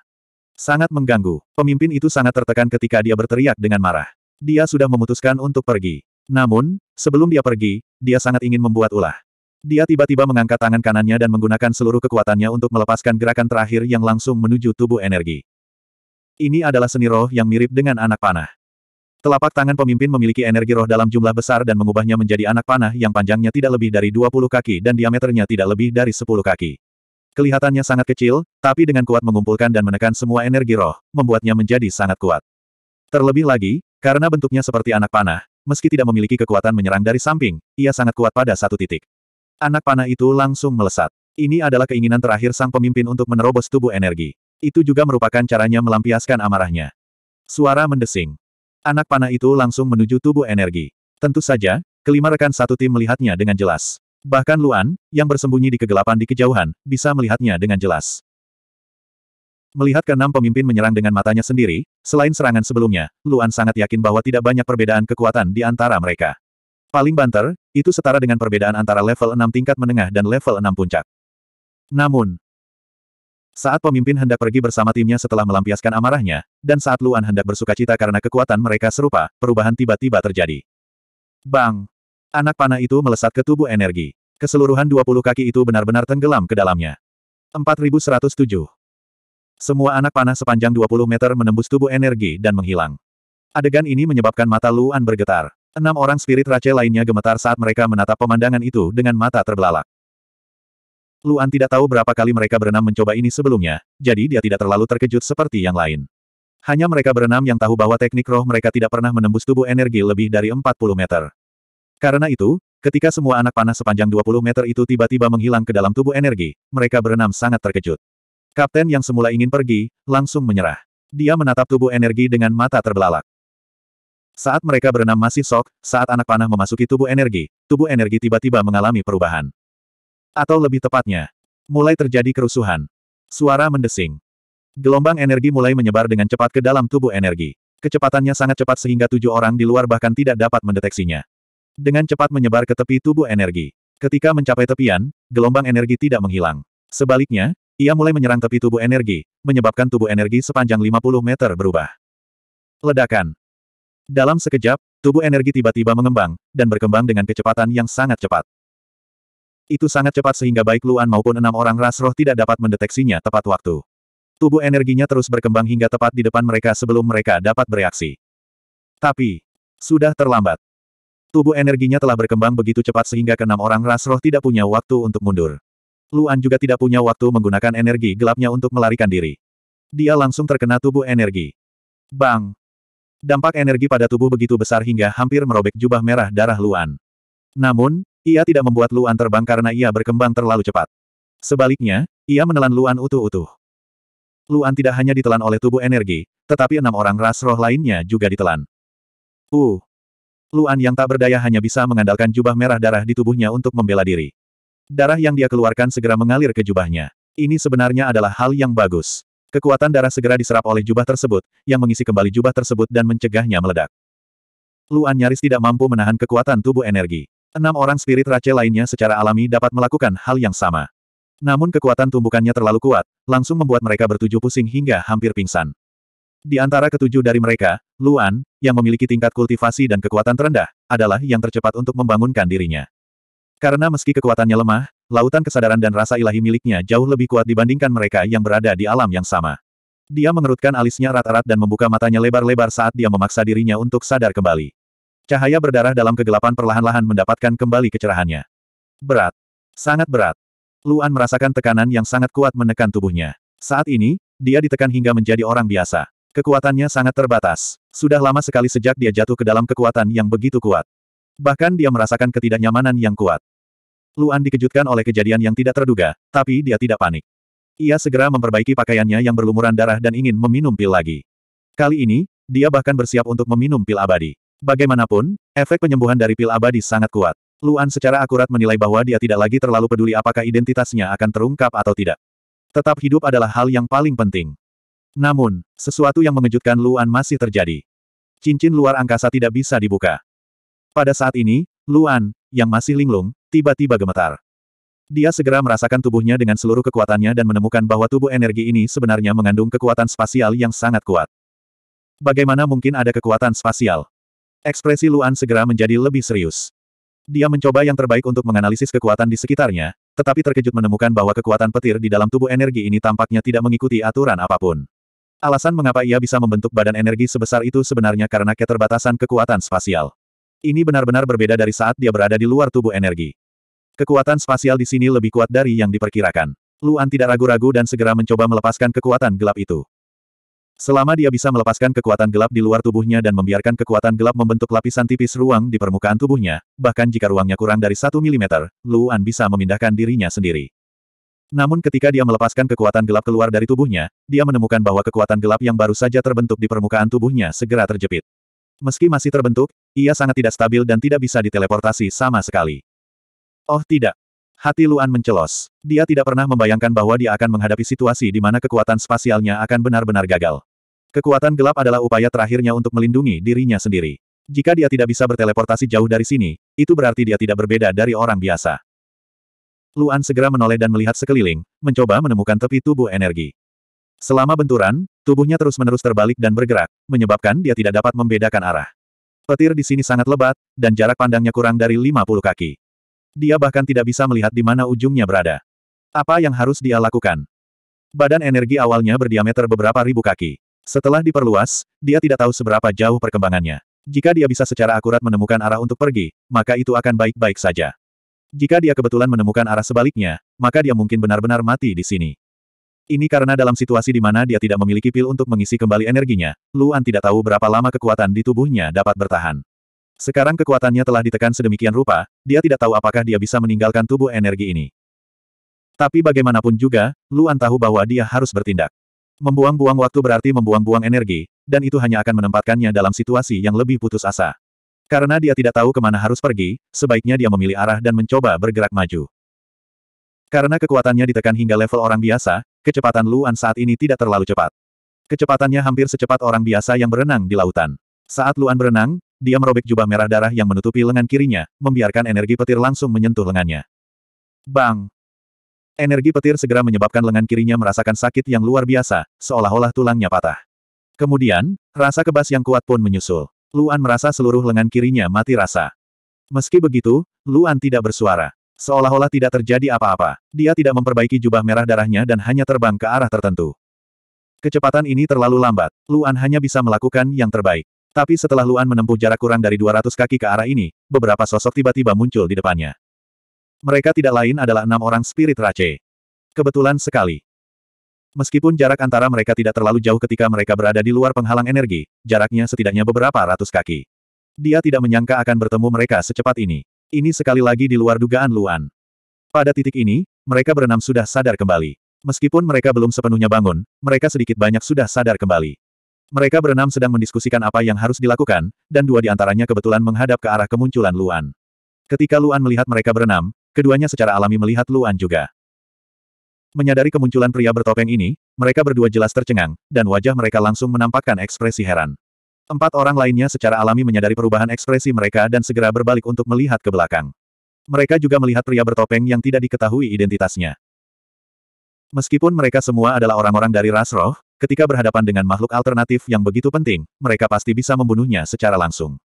Sangat mengganggu. Pemimpin itu sangat tertekan ketika dia berteriak dengan marah. Dia sudah memutuskan untuk pergi. Namun, sebelum dia pergi, dia sangat ingin membuat ulah. Dia tiba-tiba mengangkat tangan kanannya dan menggunakan seluruh kekuatannya untuk melepaskan gerakan terakhir yang langsung menuju tubuh energi. Ini adalah seni roh yang mirip dengan anak panah. Telapak tangan pemimpin memiliki energi roh dalam jumlah besar dan mengubahnya menjadi anak panah yang panjangnya tidak lebih dari 20 kaki dan diameternya tidak lebih dari 10 kaki. Kelihatannya sangat kecil, tapi dengan kuat mengumpulkan dan menekan semua energi roh, membuatnya menjadi sangat kuat. Terlebih lagi, karena bentuknya seperti anak panah, meski tidak memiliki kekuatan menyerang dari samping, ia sangat kuat pada satu titik. Anak panah itu langsung melesat. Ini adalah keinginan terakhir sang pemimpin untuk menerobos tubuh energi. Itu juga merupakan caranya melampiaskan amarahnya. Suara mendesing. Anak panah itu langsung menuju tubuh energi. Tentu saja, kelima rekan satu tim melihatnya dengan jelas. Bahkan Luan, yang bersembunyi di kegelapan di kejauhan, bisa melihatnya dengan jelas. Melihat keenam pemimpin menyerang dengan matanya sendiri, selain serangan sebelumnya, Luan sangat yakin bahwa tidak banyak perbedaan kekuatan di antara mereka. Paling banter, itu setara dengan perbedaan antara level 6 tingkat menengah dan level 6 puncak. Namun, saat pemimpin hendak pergi bersama timnya setelah melampiaskan amarahnya, dan saat Luan hendak bersuka cita karena kekuatan mereka serupa, perubahan tiba-tiba terjadi. Bang! Anak panah itu melesat ke tubuh energi. Keseluruhan 20 kaki itu benar-benar tenggelam ke dalamnya. 4107. Semua anak panah sepanjang 20 meter menembus tubuh energi dan menghilang. Adegan ini menyebabkan mata Luan bergetar. Enam orang spirit race lainnya gemetar saat mereka menatap pemandangan itu dengan mata terbelalak. Luan tidak tahu berapa kali mereka berenam mencoba ini sebelumnya, jadi dia tidak terlalu terkejut seperti yang lain. Hanya mereka berenam yang tahu bahwa teknik roh mereka tidak pernah menembus tubuh energi lebih dari 40 meter. Karena itu, ketika semua anak panah sepanjang 20 meter itu tiba-tiba menghilang ke dalam tubuh energi, mereka berenam sangat terkejut. Kapten yang semula ingin pergi, langsung menyerah. Dia menatap tubuh energi dengan mata terbelalak. Saat mereka berenam masih sok, saat anak panah memasuki tubuh energi, tubuh energi tiba-tiba mengalami perubahan. Atau lebih tepatnya, mulai terjadi kerusuhan. Suara mendesing. Gelombang energi mulai menyebar dengan cepat ke dalam tubuh energi. Kecepatannya sangat cepat sehingga tujuh orang di luar bahkan tidak dapat mendeteksinya. Dengan cepat menyebar ke tepi tubuh energi. Ketika mencapai tepian, gelombang energi tidak menghilang. Sebaliknya, ia mulai menyerang tepi tubuh energi, menyebabkan tubuh energi sepanjang 50 meter berubah. Ledakan. Dalam sekejap, tubuh energi tiba-tiba mengembang, dan berkembang dengan kecepatan yang sangat cepat. Itu sangat cepat sehingga baik Luan maupun enam orang ras roh tidak dapat mendeteksinya tepat waktu. Tubuh energinya terus berkembang hingga tepat di depan mereka sebelum mereka dapat bereaksi. Tapi, sudah terlambat. Tubuh energinya telah berkembang begitu cepat sehingga keenam orang ras roh tidak punya waktu untuk mundur. Luan juga tidak punya waktu menggunakan energi gelapnya untuk melarikan diri. Dia langsung terkena tubuh energi. Bang! Dampak energi pada tubuh begitu besar hingga hampir merobek jubah merah darah Luan. Namun, ia tidak membuat Luan terbang karena ia berkembang terlalu cepat. Sebaliknya, ia menelan Luan utuh-utuh. Luan tidak hanya ditelan oleh tubuh energi, tetapi enam orang ras roh lainnya juga ditelan. Uh. Luan yang tak berdaya hanya bisa mengandalkan jubah merah darah di tubuhnya untuk membela diri. Darah yang dia keluarkan segera mengalir ke jubahnya. Ini sebenarnya adalah hal yang bagus. Kekuatan darah segera diserap oleh jubah tersebut, yang mengisi kembali jubah tersebut dan mencegahnya meledak. Luan nyaris tidak mampu menahan kekuatan tubuh energi. Enam orang spirit race lainnya secara alami dapat melakukan hal yang sama. Namun kekuatan tumbukannya terlalu kuat, langsung membuat mereka bertujuh pusing hingga hampir pingsan. Di antara ketujuh dari mereka, Luan, yang memiliki tingkat kultivasi dan kekuatan terendah, adalah yang tercepat untuk membangunkan dirinya. Karena meski kekuatannya lemah, lautan kesadaran dan rasa ilahi miliknya jauh lebih kuat dibandingkan mereka yang berada di alam yang sama. Dia mengerutkan alisnya rat-rat dan membuka matanya lebar-lebar saat dia memaksa dirinya untuk sadar kembali. Cahaya berdarah dalam kegelapan perlahan-lahan mendapatkan kembali kecerahannya. Berat. Sangat berat. Luan merasakan tekanan yang sangat kuat menekan tubuhnya. Saat ini, dia ditekan hingga menjadi orang biasa. Kekuatannya sangat terbatas. Sudah lama sekali sejak dia jatuh ke dalam kekuatan yang begitu kuat. Bahkan dia merasakan ketidaknyamanan yang kuat. Luan dikejutkan oleh kejadian yang tidak terduga, tapi dia tidak panik. Ia segera memperbaiki pakaiannya yang berlumuran darah dan ingin meminum pil lagi. Kali ini, dia bahkan bersiap untuk meminum pil abadi. Bagaimanapun, efek penyembuhan dari pil abadi sangat kuat. Luan secara akurat menilai bahwa dia tidak lagi terlalu peduli apakah identitasnya akan terungkap atau tidak. Tetap hidup adalah hal yang paling penting. Namun, sesuatu yang mengejutkan Luan masih terjadi. Cincin luar angkasa tidak bisa dibuka. Pada saat ini, Luan, yang masih linglung, tiba-tiba gemetar. Dia segera merasakan tubuhnya dengan seluruh kekuatannya dan menemukan bahwa tubuh energi ini sebenarnya mengandung kekuatan spasial yang sangat kuat. Bagaimana mungkin ada kekuatan spasial? Ekspresi Luan segera menjadi lebih serius. Dia mencoba yang terbaik untuk menganalisis kekuatan di sekitarnya, tetapi terkejut menemukan bahwa kekuatan petir di dalam tubuh energi ini tampaknya tidak mengikuti aturan apapun. Alasan mengapa ia bisa membentuk badan energi sebesar itu sebenarnya karena keterbatasan kekuatan spasial. Ini benar-benar berbeda dari saat dia berada di luar tubuh energi. Kekuatan spasial di sini lebih kuat dari yang diperkirakan. Luan tidak ragu-ragu dan segera mencoba melepaskan kekuatan gelap itu. Selama dia bisa melepaskan kekuatan gelap di luar tubuhnya dan membiarkan kekuatan gelap membentuk lapisan tipis ruang di permukaan tubuhnya, bahkan jika ruangnya kurang dari 1 mm, Luan bisa memindahkan dirinya sendiri. Namun ketika dia melepaskan kekuatan gelap keluar dari tubuhnya, dia menemukan bahwa kekuatan gelap yang baru saja terbentuk di permukaan tubuhnya segera terjepit. Meski masih terbentuk, ia sangat tidak stabil dan tidak bisa diteleportasi sama sekali. Oh tidak. Hati Luan mencelos. Dia tidak pernah membayangkan bahwa dia akan menghadapi situasi di mana kekuatan spasialnya akan benar-benar gagal. Kekuatan gelap adalah upaya terakhirnya untuk melindungi dirinya sendiri. Jika dia tidak bisa berteleportasi jauh dari sini, itu berarti dia tidak berbeda dari orang biasa. Luan segera menoleh dan melihat sekeliling, mencoba menemukan tepi tubuh energi. Selama benturan, tubuhnya terus-menerus terbalik dan bergerak, menyebabkan dia tidak dapat membedakan arah. Petir di sini sangat lebat, dan jarak pandangnya kurang dari 50 kaki. Dia bahkan tidak bisa melihat di mana ujungnya berada. Apa yang harus dia lakukan? Badan energi awalnya berdiameter beberapa ribu kaki. Setelah diperluas, dia tidak tahu seberapa jauh perkembangannya. Jika dia bisa secara akurat menemukan arah untuk pergi, maka itu akan baik-baik saja. Jika dia kebetulan menemukan arah sebaliknya, maka dia mungkin benar-benar mati di sini. Ini karena dalam situasi di mana dia tidak memiliki pil untuk mengisi kembali energinya, Luan tidak tahu berapa lama kekuatan di tubuhnya dapat bertahan. Sekarang kekuatannya telah ditekan sedemikian rupa, dia tidak tahu apakah dia bisa meninggalkan tubuh energi ini. Tapi bagaimanapun juga, Luan tahu bahwa dia harus bertindak. Membuang-buang waktu berarti membuang-buang energi, dan itu hanya akan menempatkannya dalam situasi yang lebih putus asa. Karena dia tidak tahu kemana harus pergi, sebaiknya dia memilih arah dan mencoba bergerak maju. Karena kekuatannya ditekan hingga level orang biasa, Kecepatan Luan saat ini tidak terlalu cepat. Kecepatannya hampir secepat orang biasa yang berenang di lautan. Saat Luan berenang, dia merobek jubah merah darah yang menutupi lengan kirinya, membiarkan energi petir langsung menyentuh lengannya. Bang! Energi petir segera menyebabkan lengan kirinya merasakan sakit yang luar biasa, seolah-olah tulangnya patah. Kemudian, rasa kebas yang kuat pun menyusul. Luan merasa seluruh lengan kirinya mati rasa. Meski begitu, Luan tidak bersuara. Seolah-olah tidak terjadi apa-apa, dia tidak memperbaiki jubah merah darahnya dan hanya terbang ke arah tertentu. Kecepatan ini terlalu lambat, Luan hanya bisa melakukan yang terbaik. Tapi setelah Luan menempuh jarak kurang dari 200 kaki ke arah ini, beberapa sosok tiba-tiba muncul di depannya. Mereka tidak lain adalah enam orang spirit race. Kebetulan sekali. Meskipun jarak antara mereka tidak terlalu jauh ketika mereka berada di luar penghalang energi, jaraknya setidaknya beberapa ratus kaki. Dia tidak menyangka akan bertemu mereka secepat ini. Ini sekali lagi di luar dugaan Luan. Pada titik ini, mereka berenam sudah sadar kembali. Meskipun mereka belum sepenuhnya bangun, mereka sedikit banyak sudah sadar kembali. Mereka berenam sedang mendiskusikan apa yang harus dilakukan, dan dua di antaranya kebetulan menghadap ke arah kemunculan Luan. Ketika Luan melihat mereka berenam, keduanya secara alami melihat Luan juga. Menyadari kemunculan pria bertopeng ini, mereka berdua jelas tercengang, dan wajah mereka langsung menampakkan ekspresi heran. Empat orang lainnya secara alami menyadari perubahan ekspresi mereka dan segera berbalik untuk melihat ke belakang. Mereka juga melihat pria bertopeng yang tidak diketahui identitasnya. Meskipun mereka semua adalah orang-orang dari ras roh, ketika berhadapan dengan makhluk alternatif yang begitu penting, mereka pasti bisa membunuhnya secara langsung.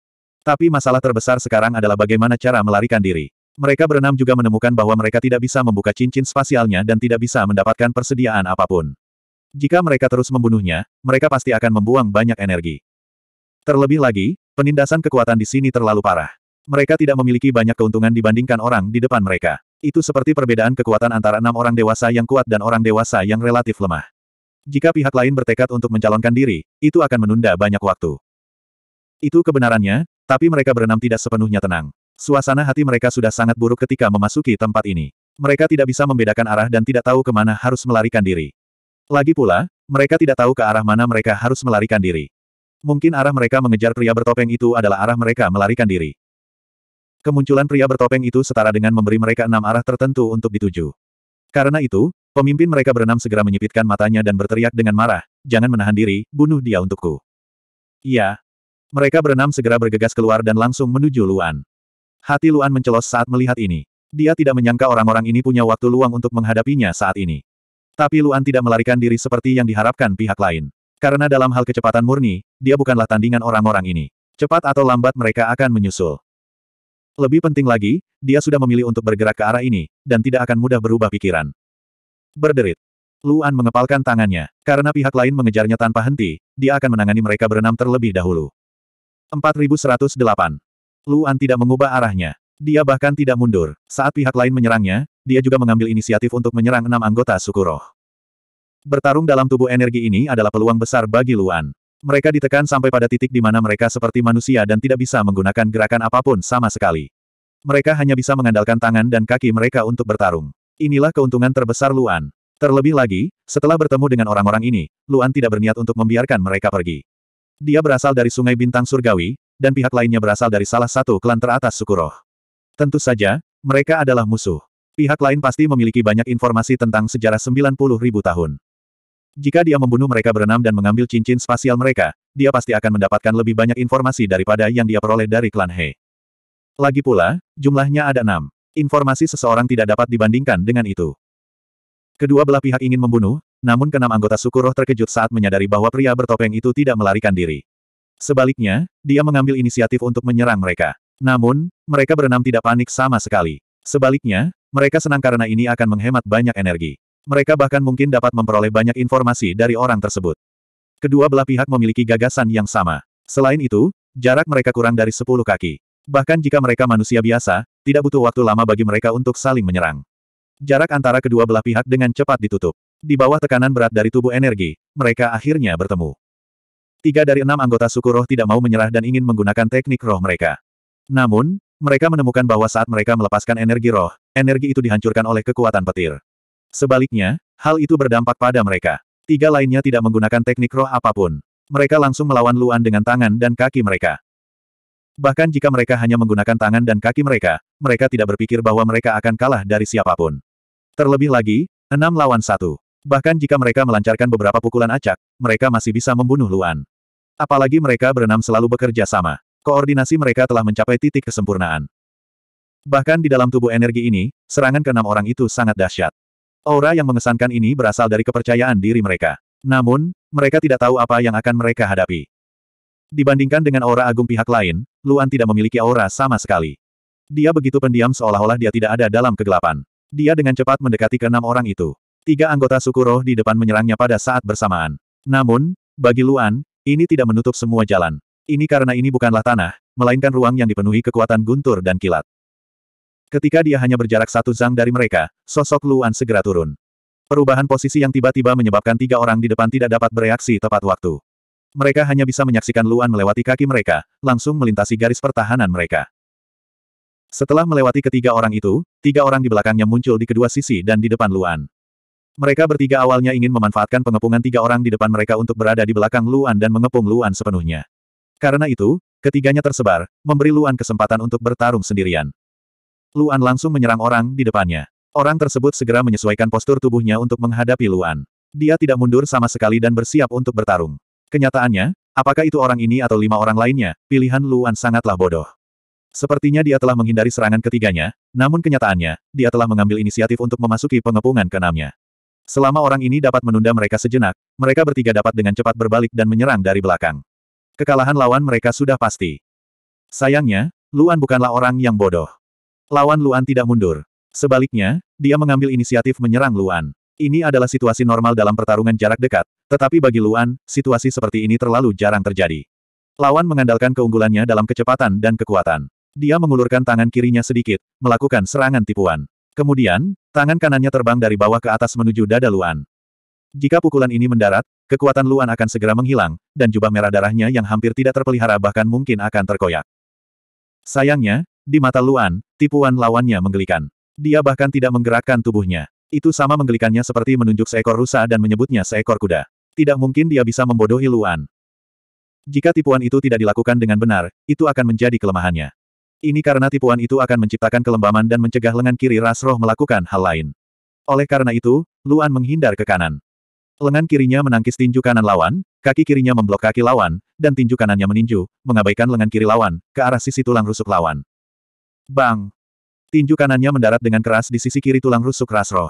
Tapi masalah terbesar sekarang adalah bagaimana cara melarikan diri. Mereka berenam juga menemukan bahwa mereka tidak bisa membuka cincin spasialnya dan tidak bisa mendapatkan persediaan apapun. Jika mereka terus membunuhnya, mereka pasti akan membuang banyak energi. Terlebih lagi, penindasan kekuatan di sini terlalu parah. Mereka tidak memiliki banyak keuntungan dibandingkan orang di depan mereka. Itu seperti perbedaan kekuatan antara enam orang dewasa yang kuat dan orang dewasa yang relatif lemah. Jika pihak lain bertekad untuk mencalonkan diri, itu akan menunda banyak waktu. Itu kebenarannya, tapi mereka berenam tidak sepenuhnya tenang. Suasana hati mereka sudah sangat buruk ketika memasuki tempat ini. Mereka tidak bisa membedakan arah dan tidak tahu kemana harus melarikan diri. Lagi pula, mereka tidak tahu ke arah mana mereka harus melarikan diri. Mungkin arah mereka mengejar pria bertopeng itu adalah arah mereka melarikan diri. Kemunculan pria bertopeng itu setara dengan memberi mereka enam arah tertentu untuk dituju. Karena itu, pemimpin mereka berenam segera menyipitkan matanya dan berteriak dengan marah, jangan menahan diri, bunuh dia untukku. Iya. Mereka berenam segera bergegas keluar dan langsung menuju Luan. Hati Luan mencelos saat melihat ini. Dia tidak menyangka orang-orang ini punya waktu luang untuk menghadapinya saat ini. Tapi Luan tidak melarikan diri seperti yang diharapkan pihak lain. Karena dalam hal kecepatan murni, dia bukanlah tandingan orang-orang ini. Cepat atau lambat mereka akan menyusul. Lebih penting lagi, dia sudah memilih untuk bergerak ke arah ini, dan tidak akan mudah berubah pikiran. Berderit. Luan mengepalkan tangannya. Karena pihak lain mengejarnya tanpa henti, dia akan menangani mereka berenam terlebih dahulu. 4108. Luan tidak mengubah arahnya. Dia bahkan tidak mundur. Saat pihak lain menyerangnya, dia juga mengambil inisiatif untuk menyerang enam anggota suku Roh. Bertarung dalam tubuh energi ini adalah peluang besar bagi Luan. Mereka ditekan sampai pada titik di mana mereka seperti manusia dan tidak bisa menggunakan gerakan apapun sama sekali. Mereka hanya bisa mengandalkan tangan dan kaki mereka untuk bertarung. Inilah keuntungan terbesar Luan. Terlebih lagi, setelah bertemu dengan orang-orang ini, Luan tidak berniat untuk membiarkan mereka pergi. Dia berasal dari Sungai Bintang Surgawi, dan pihak lainnya berasal dari salah satu klan teratas Sukuroh. Tentu saja, mereka adalah musuh. Pihak lain pasti memiliki banyak informasi tentang sejarah 90.000 tahun. Jika dia membunuh mereka berenam dan mengambil cincin spasial mereka, dia pasti akan mendapatkan lebih banyak informasi daripada yang dia peroleh dari klan He. Lagi pula, jumlahnya ada enam. Informasi seseorang tidak dapat dibandingkan dengan itu. Kedua belah pihak ingin membunuh, namun keenam anggota suku roh terkejut saat menyadari bahwa pria bertopeng itu tidak melarikan diri. Sebaliknya, dia mengambil inisiatif untuk menyerang mereka. Namun, mereka berenam tidak panik sama sekali. Sebaliknya, mereka senang karena ini akan menghemat banyak energi. Mereka bahkan mungkin dapat memperoleh banyak informasi dari orang tersebut. Kedua belah pihak memiliki gagasan yang sama. Selain itu, jarak mereka kurang dari 10 kaki. Bahkan jika mereka manusia biasa, tidak butuh waktu lama bagi mereka untuk saling menyerang. Jarak antara kedua belah pihak dengan cepat ditutup. Di bawah tekanan berat dari tubuh energi, mereka akhirnya bertemu. Tiga dari enam anggota suku roh tidak mau menyerah dan ingin menggunakan teknik roh mereka. Namun, mereka menemukan bahwa saat mereka melepaskan energi roh, energi itu dihancurkan oleh kekuatan petir. Sebaliknya, hal itu berdampak pada mereka. Tiga lainnya tidak menggunakan teknik roh apapun. Mereka langsung melawan Luan dengan tangan dan kaki mereka. Bahkan jika mereka hanya menggunakan tangan dan kaki mereka, mereka tidak berpikir bahwa mereka akan kalah dari siapapun. Terlebih lagi, enam lawan satu. Bahkan jika mereka melancarkan beberapa pukulan acak, mereka masih bisa membunuh Luan. Apalagi mereka berenam selalu bekerja sama. Koordinasi mereka telah mencapai titik kesempurnaan. Bahkan di dalam tubuh energi ini, serangan keenam orang itu sangat dahsyat. Aura yang mengesankan ini berasal dari kepercayaan diri mereka. Namun, mereka tidak tahu apa yang akan mereka hadapi. Dibandingkan dengan aura agung pihak lain, Luan tidak memiliki aura sama sekali. Dia begitu pendiam seolah-olah dia tidak ada dalam kegelapan. Dia dengan cepat mendekati keenam orang itu. Tiga anggota suku roh di depan menyerangnya pada saat bersamaan. Namun, bagi Luan, ini tidak menutup semua jalan. Ini karena ini bukanlah tanah, melainkan ruang yang dipenuhi kekuatan guntur dan kilat. Ketika dia hanya berjarak satu zang dari mereka, sosok Luan segera turun. Perubahan posisi yang tiba-tiba menyebabkan tiga orang di depan tidak dapat bereaksi tepat waktu. Mereka hanya bisa menyaksikan Luan melewati kaki mereka, langsung melintasi garis pertahanan mereka. Setelah melewati ketiga orang itu, tiga orang di belakangnya muncul di kedua sisi dan di depan Luan. Mereka bertiga awalnya ingin memanfaatkan pengepungan tiga orang di depan mereka untuk berada di belakang Luan dan mengepung Luan sepenuhnya. Karena itu, ketiganya tersebar, memberi Luan kesempatan untuk bertarung sendirian. Luan langsung menyerang orang di depannya. Orang tersebut segera menyesuaikan postur tubuhnya untuk menghadapi Luan. Dia tidak mundur sama sekali dan bersiap untuk bertarung. Kenyataannya, apakah itu orang ini atau lima orang lainnya, pilihan Luan sangatlah bodoh. Sepertinya dia telah menghindari serangan ketiganya, namun kenyataannya, dia telah mengambil inisiatif untuk memasuki pengepungan keenamnya. Selama orang ini dapat menunda mereka sejenak, mereka bertiga dapat dengan cepat berbalik dan menyerang dari belakang. Kekalahan lawan mereka sudah pasti. Sayangnya, Luan bukanlah orang yang bodoh. Lawan Luan tidak mundur. Sebaliknya, dia mengambil inisiatif menyerang Luan. Ini adalah situasi normal dalam pertarungan jarak dekat, tetapi bagi Luan, situasi seperti ini terlalu jarang terjadi. Lawan mengandalkan keunggulannya dalam kecepatan dan kekuatan. Dia mengulurkan tangan kirinya sedikit, melakukan serangan tipuan. Kemudian, tangan kanannya terbang dari bawah ke atas menuju dada Luan. Jika pukulan ini mendarat, kekuatan Luan akan segera menghilang, dan jubah merah darahnya yang hampir tidak terpelihara bahkan mungkin akan terkoyak. Sayangnya, di mata Luan, tipuan lawannya menggelikan. Dia bahkan tidak menggerakkan tubuhnya. Itu sama menggelikannya seperti menunjuk seekor rusa dan menyebutnya seekor kuda. Tidak mungkin dia bisa membodohi Luan. Jika tipuan itu tidak dilakukan dengan benar, itu akan menjadi kelemahannya. Ini karena tipuan itu akan menciptakan kelembaman dan mencegah lengan kiri Rasroh melakukan hal lain. Oleh karena itu, Luan menghindar ke kanan. Lengan kirinya menangkis tinju kanan lawan, kaki kirinya memblok kaki lawan, dan tinju kanannya meninju, mengabaikan lengan kiri lawan, ke arah sisi tulang rusuk lawan. Bang! Tinju kanannya mendarat dengan keras di sisi kiri tulang rusuk Rasroh.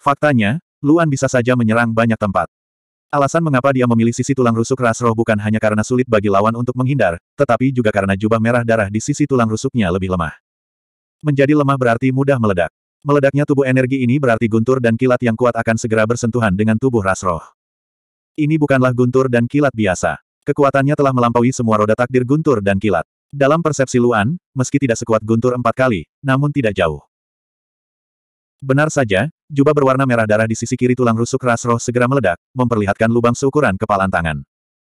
Faktanya, Luan bisa saja menyerang banyak tempat. Alasan mengapa dia memilih sisi tulang rusuk Rasroh bukan hanya karena sulit bagi lawan untuk menghindar, tetapi juga karena jubah merah darah di sisi tulang rusuknya lebih lemah. Menjadi lemah berarti mudah meledak. Meledaknya tubuh energi ini berarti guntur dan kilat yang kuat akan segera bersentuhan dengan tubuh Rasroh. Ini bukanlah guntur dan kilat biasa. Kekuatannya telah melampaui semua roda takdir guntur dan kilat. Dalam persepsi Luan, meski tidak sekuat guntur empat kali, namun tidak jauh. Benar saja, jubah berwarna merah darah di sisi kiri tulang rusuk ras roh segera meledak, memperlihatkan lubang seukuran kepalan tangan.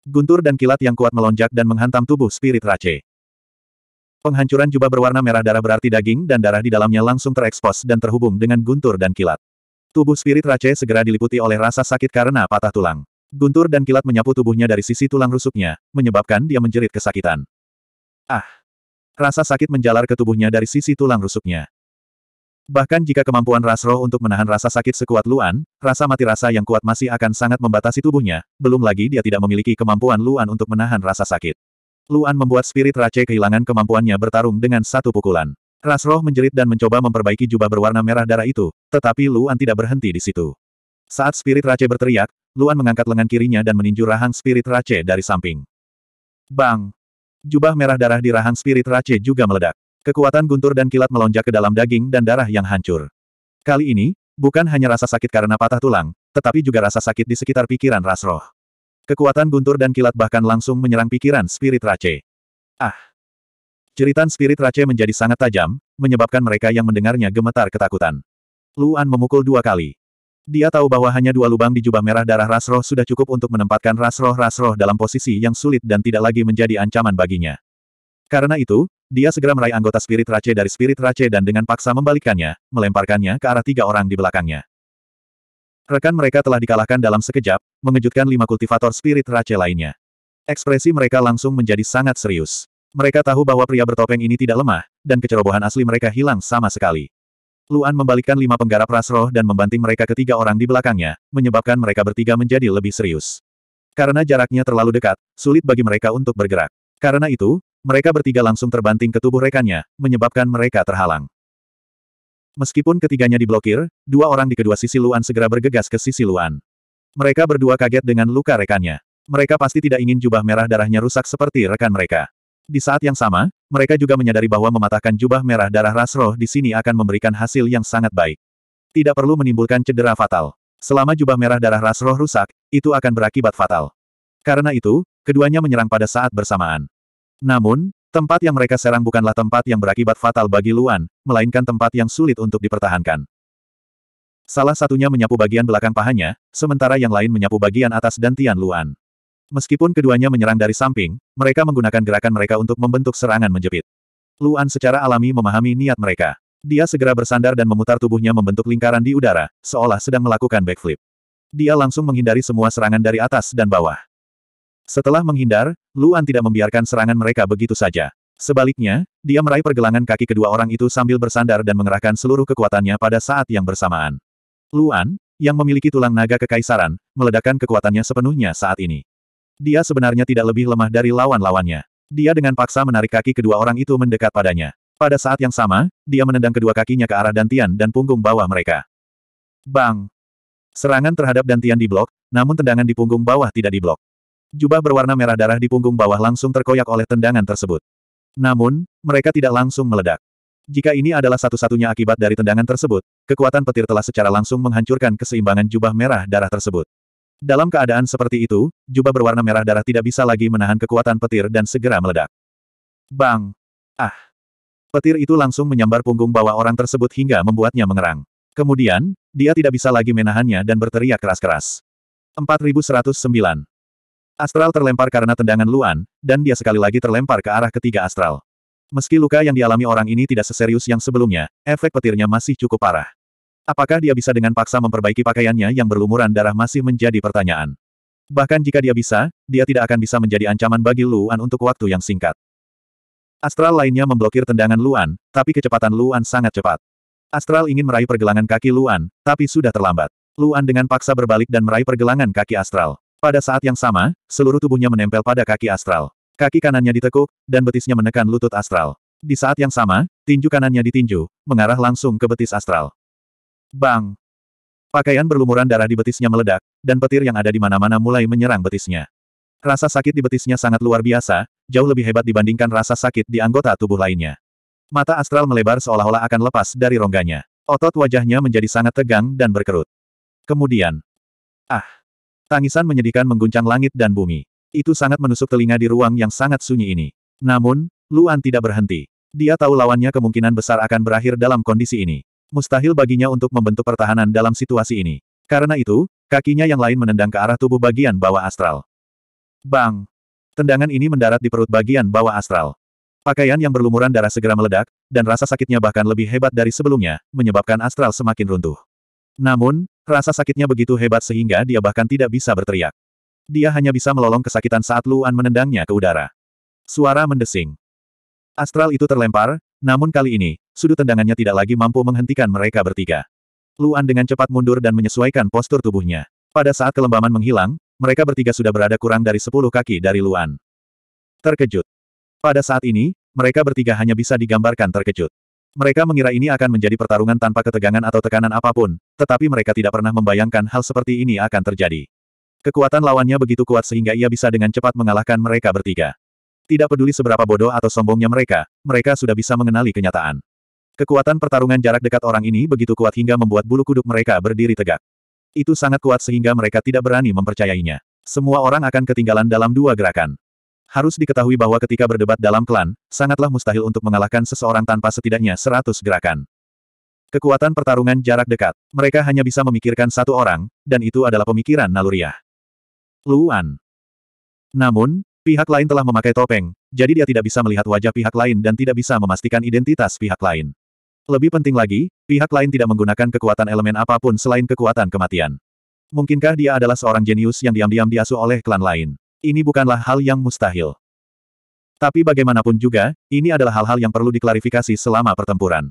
Guntur dan kilat yang kuat melonjak dan menghantam tubuh spirit race. Penghancuran jubah berwarna merah darah berarti daging dan darah di dalamnya langsung terekspos dan terhubung dengan guntur dan kilat. Tubuh spirit Rac'e segera diliputi oleh rasa sakit karena patah tulang. Guntur dan kilat menyapu tubuhnya dari sisi tulang rusuknya, menyebabkan dia menjerit kesakitan. Ah! Rasa sakit menjalar ke tubuhnya dari sisi tulang rusuknya. Bahkan jika kemampuan Rasroh untuk menahan rasa sakit sekuat Luan, rasa mati rasa yang kuat masih akan sangat membatasi tubuhnya, belum lagi dia tidak memiliki kemampuan Luan untuk menahan rasa sakit. Luan membuat spirit Rache kehilangan kemampuannya bertarung dengan satu pukulan. Rasroh menjerit dan mencoba memperbaiki jubah berwarna merah darah itu, tetapi Luan tidak berhenti di situ. Saat spirit Rache berteriak, Luan mengangkat lengan kirinya dan meninju rahang spirit Rache dari samping. Bang! Jubah merah darah di rahang spirit Rache juga meledak. Kekuatan guntur dan kilat melonjak ke dalam daging dan darah yang hancur. Kali ini, bukan hanya rasa sakit karena patah tulang, tetapi juga rasa sakit di sekitar pikiran Rasroh. Kekuatan guntur dan kilat bahkan langsung menyerang pikiran spirit Rache. Ah! Jeritan spirit Rache menjadi sangat tajam, menyebabkan mereka yang mendengarnya gemetar ketakutan. Luan memukul dua kali. Dia tahu bahwa hanya dua lubang di jubah merah darah Rasroh sudah cukup untuk menempatkan Rasroh-Rasroh dalam posisi yang sulit dan tidak lagi menjadi ancaman baginya. Karena itu, dia segera meraih anggota spirit Race dari spirit Race dan dengan paksa membalikkannya, melemparkannya ke arah tiga orang di belakangnya. Rekan mereka telah dikalahkan dalam sekejap, mengejutkan lima kultivator spirit Race lainnya. Ekspresi mereka langsung menjadi sangat serius. Mereka tahu bahwa pria bertopeng ini tidak lemah, dan kecerobohan asli mereka hilang sama sekali. Luan membalikkan lima penggarap ras roh dan membanting mereka ketiga orang di belakangnya, menyebabkan mereka bertiga menjadi lebih serius. Karena jaraknya terlalu dekat, sulit bagi mereka untuk bergerak. Karena itu, mereka bertiga langsung terbanting ke tubuh rekannya, menyebabkan mereka terhalang. Meskipun ketiganya diblokir, dua orang di kedua sisi Luan segera bergegas ke sisi Luan. Mereka berdua kaget dengan luka rekannya. Mereka pasti tidak ingin jubah merah darahnya rusak seperti rekan mereka. Di saat yang sama, mereka juga menyadari bahwa mematahkan jubah merah darah ras roh di sini akan memberikan hasil yang sangat baik. Tidak perlu menimbulkan cedera fatal. Selama jubah merah darah ras roh rusak, itu akan berakibat fatal. Karena itu, keduanya menyerang pada saat bersamaan. Namun, tempat yang mereka serang bukanlah tempat yang berakibat fatal bagi Luan, melainkan tempat yang sulit untuk dipertahankan. Salah satunya menyapu bagian belakang pahanya, sementara yang lain menyapu bagian atas dan Tian Luan. Meskipun keduanya menyerang dari samping, mereka menggunakan gerakan mereka untuk membentuk serangan menjepit. Luan secara alami memahami niat mereka. Dia segera bersandar dan memutar tubuhnya membentuk lingkaran di udara, seolah sedang melakukan backflip. Dia langsung menghindari semua serangan dari atas dan bawah. Setelah menghindar, Luan tidak membiarkan serangan mereka begitu saja. Sebaliknya, dia meraih pergelangan kaki kedua orang itu sambil bersandar dan mengerahkan seluruh kekuatannya pada saat yang bersamaan. Luan, yang memiliki tulang naga kekaisaran, meledakkan kekuatannya sepenuhnya saat ini. Dia sebenarnya tidak lebih lemah dari lawan-lawannya. Dia dengan paksa menarik kaki kedua orang itu mendekat padanya. Pada saat yang sama, dia menendang kedua kakinya ke arah Dantian dan punggung bawah mereka. Bang! Serangan terhadap Dantian diblok, namun tendangan di punggung bawah tidak diblok. Jubah berwarna merah darah di punggung bawah langsung terkoyak oleh tendangan tersebut. Namun, mereka tidak langsung meledak. Jika ini adalah satu-satunya akibat dari tendangan tersebut, kekuatan petir telah secara langsung menghancurkan keseimbangan jubah merah darah tersebut. Dalam keadaan seperti itu, jubah berwarna merah darah tidak bisa lagi menahan kekuatan petir dan segera meledak. Bang! Ah! Petir itu langsung menyambar punggung bawah orang tersebut hingga membuatnya mengerang. Kemudian, dia tidak bisa lagi menahannya dan berteriak keras-keras. 4109. Astral terlempar karena tendangan Luan, dan dia sekali lagi terlempar ke arah ketiga astral. Meski luka yang dialami orang ini tidak seserius yang sebelumnya, efek petirnya masih cukup parah. Apakah dia bisa dengan paksa memperbaiki pakaiannya yang berlumuran darah masih menjadi pertanyaan. Bahkan jika dia bisa, dia tidak akan bisa menjadi ancaman bagi Luan untuk waktu yang singkat. Astral lainnya memblokir tendangan Luan, tapi kecepatan Luan sangat cepat. Astral ingin meraih pergelangan kaki Luan, tapi sudah terlambat. Luan dengan paksa berbalik dan meraih pergelangan kaki Astral. Pada saat yang sama, seluruh tubuhnya menempel pada kaki Astral. Kaki kanannya ditekuk, dan betisnya menekan lutut Astral. Di saat yang sama, tinju kanannya ditinju, mengarah langsung ke betis Astral. Bang! Pakaian berlumuran darah di betisnya meledak, dan petir yang ada di mana-mana mulai menyerang betisnya. Rasa sakit di betisnya sangat luar biasa, jauh lebih hebat dibandingkan rasa sakit di anggota tubuh lainnya. Mata astral melebar seolah-olah akan lepas dari rongganya. Otot wajahnya menjadi sangat tegang dan berkerut. Kemudian, ah, tangisan menyedihkan mengguncang langit dan bumi. Itu sangat menusuk telinga di ruang yang sangat sunyi ini. Namun, Luan tidak berhenti. Dia tahu lawannya kemungkinan besar akan berakhir dalam kondisi ini. Mustahil baginya untuk membentuk pertahanan dalam situasi ini. Karena itu, kakinya yang lain menendang ke arah tubuh bagian bawah astral. Bang! Tendangan ini mendarat di perut bagian bawah astral. Pakaian yang berlumuran darah segera meledak, dan rasa sakitnya bahkan lebih hebat dari sebelumnya, menyebabkan astral semakin runtuh. Namun, rasa sakitnya begitu hebat sehingga dia bahkan tidak bisa berteriak. Dia hanya bisa melolong kesakitan saat Luan menendangnya ke udara. Suara mendesing. Astral itu terlempar, namun kali ini, sudut tendangannya tidak lagi mampu menghentikan mereka bertiga. Luan dengan cepat mundur dan menyesuaikan postur tubuhnya. Pada saat kelembaman menghilang, mereka bertiga sudah berada kurang dari sepuluh kaki dari Luan. Terkejut. Pada saat ini, mereka bertiga hanya bisa digambarkan terkejut. Mereka mengira ini akan menjadi pertarungan tanpa ketegangan atau tekanan apapun, tetapi mereka tidak pernah membayangkan hal seperti ini akan terjadi. Kekuatan lawannya begitu kuat sehingga ia bisa dengan cepat mengalahkan mereka bertiga. Tidak peduli seberapa bodoh atau sombongnya mereka, mereka sudah bisa mengenali kenyataan. Kekuatan pertarungan jarak dekat orang ini begitu kuat hingga membuat bulu kuduk mereka berdiri tegak. Itu sangat kuat sehingga mereka tidak berani mempercayainya. Semua orang akan ketinggalan dalam dua gerakan. Harus diketahui bahwa ketika berdebat dalam klan, sangatlah mustahil untuk mengalahkan seseorang tanpa setidaknya seratus gerakan. Kekuatan pertarungan jarak dekat. Mereka hanya bisa memikirkan satu orang, dan itu adalah pemikiran naluriah. Luan. Namun, Pihak lain telah memakai topeng, jadi dia tidak bisa melihat wajah pihak lain dan tidak bisa memastikan identitas pihak lain. Lebih penting lagi, pihak lain tidak menggunakan kekuatan elemen apapun selain kekuatan kematian. Mungkinkah dia adalah seorang jenius yang diam-diam diasuh oleh klan lain? Ini bukanlah hal yang mustahil. Tapi bagaimanapun juga, ini adalah hal-hal yang perlu diklarifikasi selama pertempuran.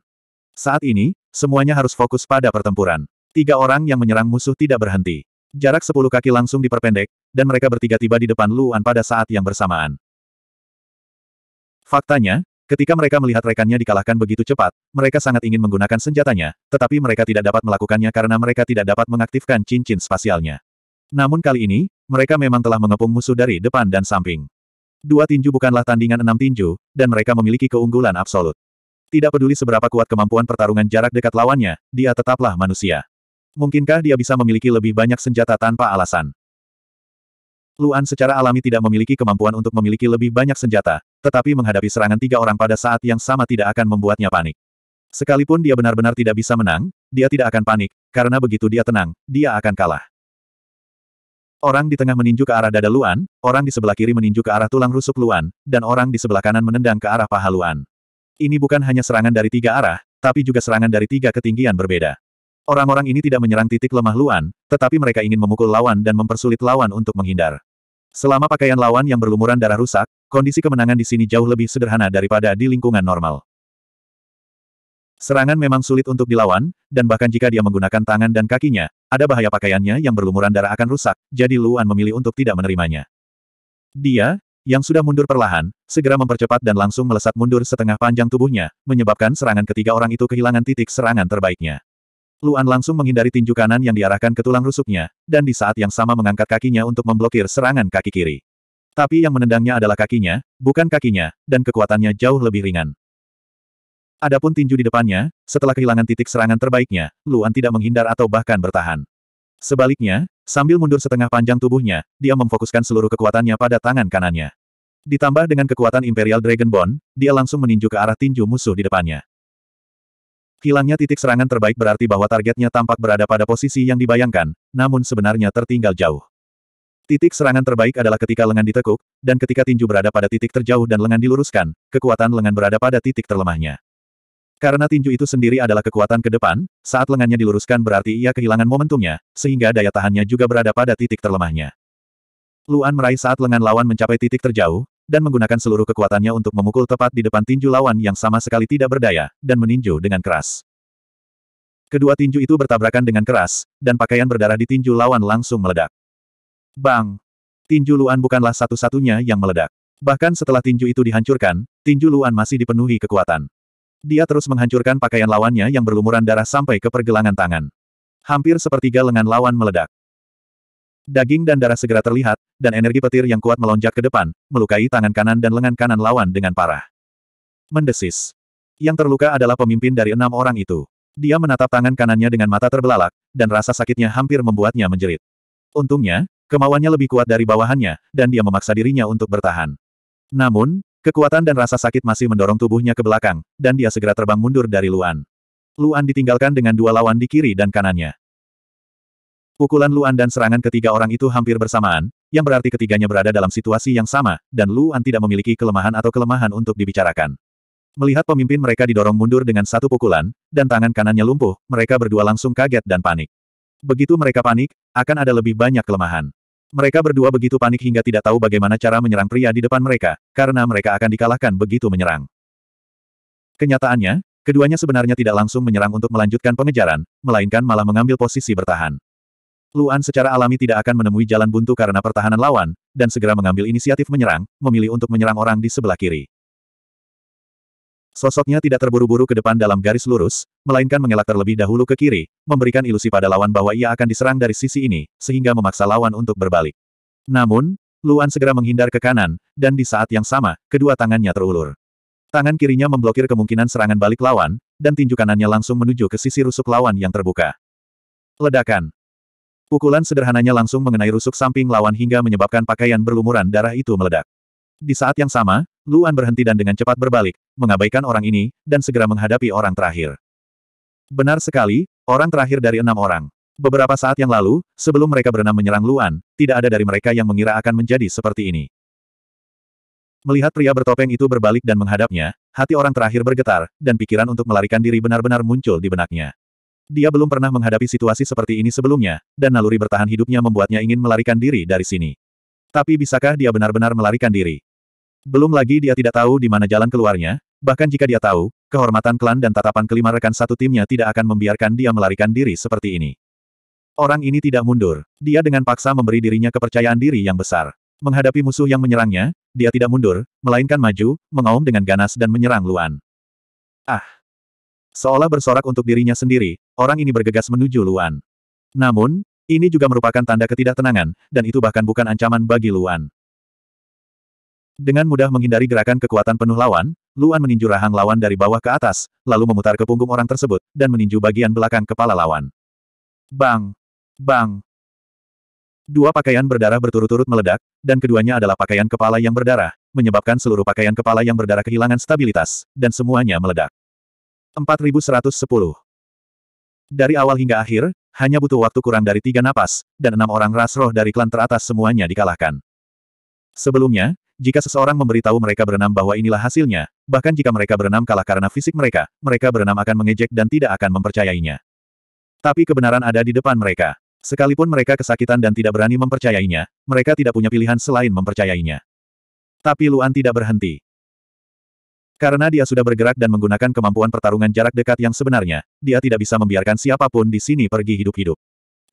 Saat ini, semuanya harus fokus pada pertempuran. Tiga orang yang menyerang musuh tidak berhenti. Jarak sepuluh kaki langsung diperpendek, dan mereka bertiga tiba di depan Luan pada saat yang bersamaan. Faktanya, ketika mereka melihat rekannya dikalahkan begitu cepat, mereka sangat ingin menggunakan senjatanya, tetapi mereka tidak dapat melakukannya karena mereka tidak dapat mengaktifkan cincin spasialnya. Namun kali ini, mereka memang telah mengepung musuh dari depan dan samping. Dua tinju bukanlah tandingan enam tinju, dan mereka memiliki keunggulan absolut. Tidak peduli seberapa kuat kemampuan pertarungan jarak dekat lawannya, dia tetaplah manusia. Mungkinkah dia bisa memiliki lebih banyak senjata tanpa alasan? Luan secara alami tidak memiliki kemampuan untuk memiliki lebih banyak senjata, tetapi menghadapi serangan tiga orang pada saat yang sama tidak akan membuatnya panik. Sekalipun dia benar-benar tidak bisa menang, dia tidak akan panik, karena begitu dia tenang, dia akan kalah. Orang di tengah meninju ke arah dada Luan, orang di sebelah kiri meninju ke arah tulang rusuk Luan, dan orang di sebelah kanan menendang ke arah paha Luan. Ini bukan hanya serangan dari tiga arah, tapi juga serangan dari tiga ketinggian berbeda. Orang-orang ini tidak menyerang titik lemah Luan, tetapi mereka ingin memukul lawan dan mempersulit lawan untuk menghindar. Selama pakaian lawan yang berlumuran darah rusak, kondisi kemenangan di sini jauh lebih sederhana daripada di lingkungan normal. Serangan memang sulit untuk dilawan, dan bahkan jika dia menggunakan tangan dan kakinya, ada bahaya pakaiannya yang berlumuran darah akan rusak, jadi Luan memilih untuk tidak menerimanya. Dia, yang sudah mundur perlahan, segera mempercepat dan langsung melesat mundur setengah panjang tubuhnya, menyebabkan serangan ketiga orang itu kehilangan titik serangan terbaiknya. Luan langsung menghindari tinju kanan yang diarahkan ke tulang rusuknya, dan di saat yang sama mengangkat kakinya untuk memblokir serangan kaki kiri. Tapi yang menendangnya adalah kakinya, bukan kakinya, dan kekuatannya jauh lebih ringan. Adapun tinju di depannya, setelah kehilangan titik serangan terbaiknya, Luan tidak menghindar atau bahkan bertahan. Sebaliknya, sambil mundur setengah panjang tubuhnya, dia memfokuskan seluruh kekuatannya pada tangan kanannya. Ditambah dengan kekuatan Imperial Dragon Bond, dia langsung meninju ke arah tinju musuh di depannya. Hilangnya titik serangan terbaik berarti bahwa targetnya tampak berada pada posisi yang dibayangkan, namun sebenarnya tertinggal jauh. Titik serangan terbaik adalah ketika lengan ditekuk, dan ketika tinju berada pada titik terjauh dan lengan diluruskan, kekuatan lengan berada pada titik terlemahnya. Karena tinju itu sendiri adalah kekuatan ke depan, saat lengannya diluruskan berarti ia kehilangan momentumnya, sehingga daya tahannya juga berada pada titik terlemahnya. Luan meraih saat lengan lawan mencapai titik terjauh, dan menggunakan seluruh kekuatannya untuk memukul tepat di depan tinju lawan yang sama sekali tidak berdaya, dan meninju dengan keras. Kedua tinju itu bertabrakan dengan keras, dan pakaian berdarah di tinju lawan langsung meledak. Bang! Tinju Luan bukanlah satu-satunya yang meledak. Bahkan setelah tinju itu dihancurkan, tinju Luan masih dipenuhi kekuatan. Dia terus menghancurkan pakaian lawannya yang berlumuran darah sampai ke pergelangan tangan. Hampir sepertiga lengan lawan meledak. Daging dan darah segera terlihat, dan energi petir yang kuat melonjak ke depan, melukai tangan kanan dan lengan kanan lawan dengan parah. Mendesis. Yang terluka adalah pemimpin dari enam orang itu. Dia menatap tangan kanannya dengan mata terbelalak, dan rasa sakitnya hampir membuatnya menjerit. Untungnya, kemauannya lebih kuat dari bawahannya, dan dia memaksa dirinya untuk bertahan. Namun, kekuatan dan rasa sakit masih mendorong tubuhnya ke belakang, dan dia segera terbang mundur dari Luan. Luan ditinggalkan dengan dua lawan di kiri dan kanannya. Pukulan Luan dan serangan ketiga orang itu hampir bersamaan, yang berarti ketiganya berada dalam situasi yang sama, dan Luan tidak memiliki kelemahan atau kelemahan untuk dibicarakan. Melihat pemimpin mereka didorong mundur dengan satu pukulan, dan tangan kanannya lumpuh, mereka berdua langsung kaget dan panik. Begitu mereka panik, akan ada lebih banyak kelemahan. Mereka berdua begitu panik hingga tidak tahu bagaimana cara menyerang pria di depan mereka, karena mereka akan dikalahkan begitu menyerang. Kenyataannya, keduanya sebenarnya tidak langsung menyerang untuk melanjutkan pengejaran, melainkan malah mengambil posisi bertahan. Luan secara alami tidak akan menemui jalan buntu karena pertahanan lawan, dan segera mengambil inisiatif menyerang, memilih untuk menyerang orang di sebelah kiri. Sosoknya tidak terburu-buru ke depan dalam garis lurus, melainkan mengelak terlebih dahulu ke kiri, memberikan ilusi pada lawan bahwa ia akan diserang dari sisi ini, sehingga memaksa lawan untuk berbalik. Namun, Luan segera menghindar ke kanan, dan di saat yang sama, kedua tangannya terulur. Tangan kirinya memblokir kemungkinan serangan balik lawan, dan tinju kanannya langsung menuju ke sisi rusuk lawan yang terbuka. Ledakan. Pukulan sederhananya langsung mengenai rusuk samping lawan hingga menyebabkan pakaian berlumuran darah itu meledak. Di saat yang sama, Luan berhenti dan dengan cepat berbalik, mengabaikan orang ini, dan segera menghadapi orang terakhir. Benar sekali, orang terakhir dari enam orang. Beberapa saat yang lalu, sebelum mereka berenam menyerang Luan, tidak ada dari mereka yang mengira akan menjadi seperti ini. Melihat pria bertopeng itu berbalik dan menghadapnya, hati orang terakhir bergetar, dan pikiran untuk melarikan diri benar-benar muncul di benaknya. Dia belum pernah menghadapi situasi seperti ini sebelumnya, dan naluri bertahan hidupnya membuatnya ingin melarikan diri dari sini. Tapi bisakah dia benar-benar melarikan diri? Belum lagi dia tidak tahu di mana jalan keluarnya, bahkan jika dia tahu, kehormatan klan dan tatapan kelima rekan satu timnya tidak akan membiarkan dia melarikan diri seperti ini. Orang ini tidak mundur. Dia dengan paksa memberi dirinya kepercayaan diri yang besar. Menghadapi musuh yang menyerangnya, dia tidak mundur, melainkan maju, mengaum dengan ganas dan menyerang Luan. Ah! Seolah bersorak untuk dirinya sendiri, orang ini bergegas menuju Luan. Namun, ini juga merupakan tanda ketidaktenangan, dan itu bahkan bukan ancaman bagi Luan. Dengan mudah menghindari gerakan kekuatan penuh lawan, Luan meninju rahang lawan dari bawah ke atas, lalu memutar ke punggung orang tersebut, dan meninju bagian belakang kepala lawan. Bang! Bang! Dua pakaian berdarah berturut-turut meledak, dan keduanya adalah pakaian kepala yang berdarah, menyebabkan seluruh pakaian kepala yang berdarah kehilangan stabilitas, dan semuanya meledak. 4110. Dari awal hingga akhir, hanya butuh waktu kurang dari tiga napas, dan enam orang ras roh dari klan teratas semuanya dikalahkan. Sebelumnya, jika seseorang memberitahu mereka berenam bahwa inilah hasilnya, bahkan jika mereka berenam kalah karena fisik mereka, mereka berenam akan mengejek dan tidak akan mempercayainya. Tapi kebenaran ada di depan mereka. Sekalipun mereka kesakitan dan tidak berani mempercayainya, mereka tidak punya pilihan selain mempercayainya. Tapi Luan tidak berhenti. Karena dia sudah bergerak dan menggunakan kemampuan pertarungan jarak dekat yang sebenarnya, dia tidak bisa membiarkan siapapun di sini pergi hidup-hidup.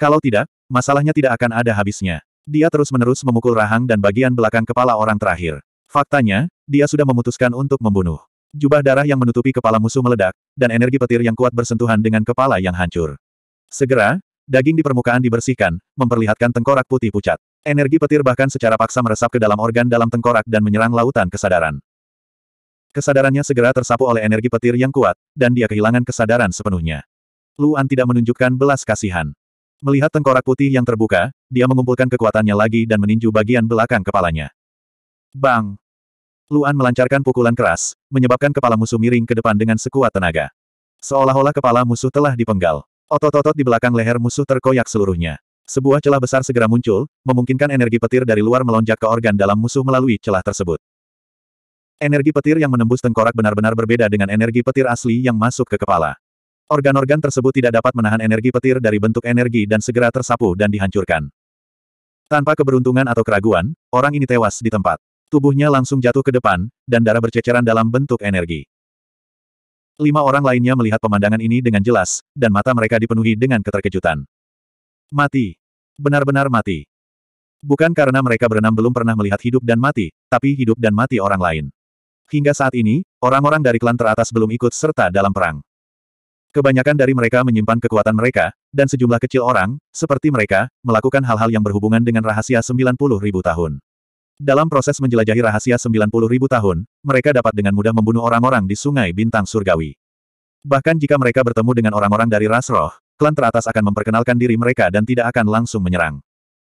Kalau tidak, masalahnya tidak akan ada habisnya. Dia terus-menerus memukul rahang dan bagian belakang kepala orang terakhir. Faktanya, dia sudah memutuskan untuk membunuh. Jubah darah yang menutupi kepala musuh meledak, dan energi petir yang kuat bersentuhan dengan kepala yang hancur. Segera, daging di permukaan dibersihkan, memperlihatkan tengkorak putih pucat. Energi petir bahkan secara paksa meresap ke dalam organ dalam tengkorak dan menyerang lautan kesadaran. Kesadarannya segera tersapu oleh energi petir yang kuat, dan dia kehilangan kesadaran sepenuhnya. Luan tidak menunjukkan belas kasihan. Melihat tengkorak putih yang terbuka, dia mengumpulkan kekuatannya lagi dan meninju bagian belakang kepalanya. Bang! Luan melancarkan pukulan keras, menyebabkan kepala musuh miring ke depan dengan sekuat tenaga. Seolah-olah kepala musuh telah dipenggal. Otot-otot di belakang leher musuh terkoyak seluruhnya. Sebuah celah besar segera muncul, memungkinkan energi petir dari luar melonjak ke organ dalam musuh melalui celah tersebut. Energi petir yang menembus tengkorak benar-benar berbeda dengan energi petir asli yang masuk ke kepala. Organ-organ tersebut tidak dapat menahan energi petir dari bentuk energi dan segera tersapu dan dihancurkan. Tanpa keberuntungan atau keraguan, orang ini tewas di tempat. Tubuhnya langsung jatuh ke depan, dan darah berceceran dalam bentuk energi. Lima orang lainnya melihat pemandangan ini dengan jelas, dan mata mereka dipenuhi dengan keterkejutan. Mati. Benar-benar mati. Bukan karena mereka berenam belum pernah melihat hidup dan mati, tapi hidup dan mati orang lain. Hingga saat ini, orang-orang dari klan teratas belum ikut serta dalam perang. Kebanyakan dari mereka menyimpan kekuatan mereka, dan sejumlah kecil orang, seperti mereka, melakukan hal-hal yang berhubungan dengan rahasia 90 ribu tahun. Dalam proses menjelajahi rahasia 90 ribu tahun, mereka dapat dengan mudah membunuh orang-orang di sungai bintang surgawi. Bahkan jika mereka bertemu dengan orang-orang dari ras roh, klan teratas akan memperkenalkan diri mereka dan tidak akan langsung menyerang.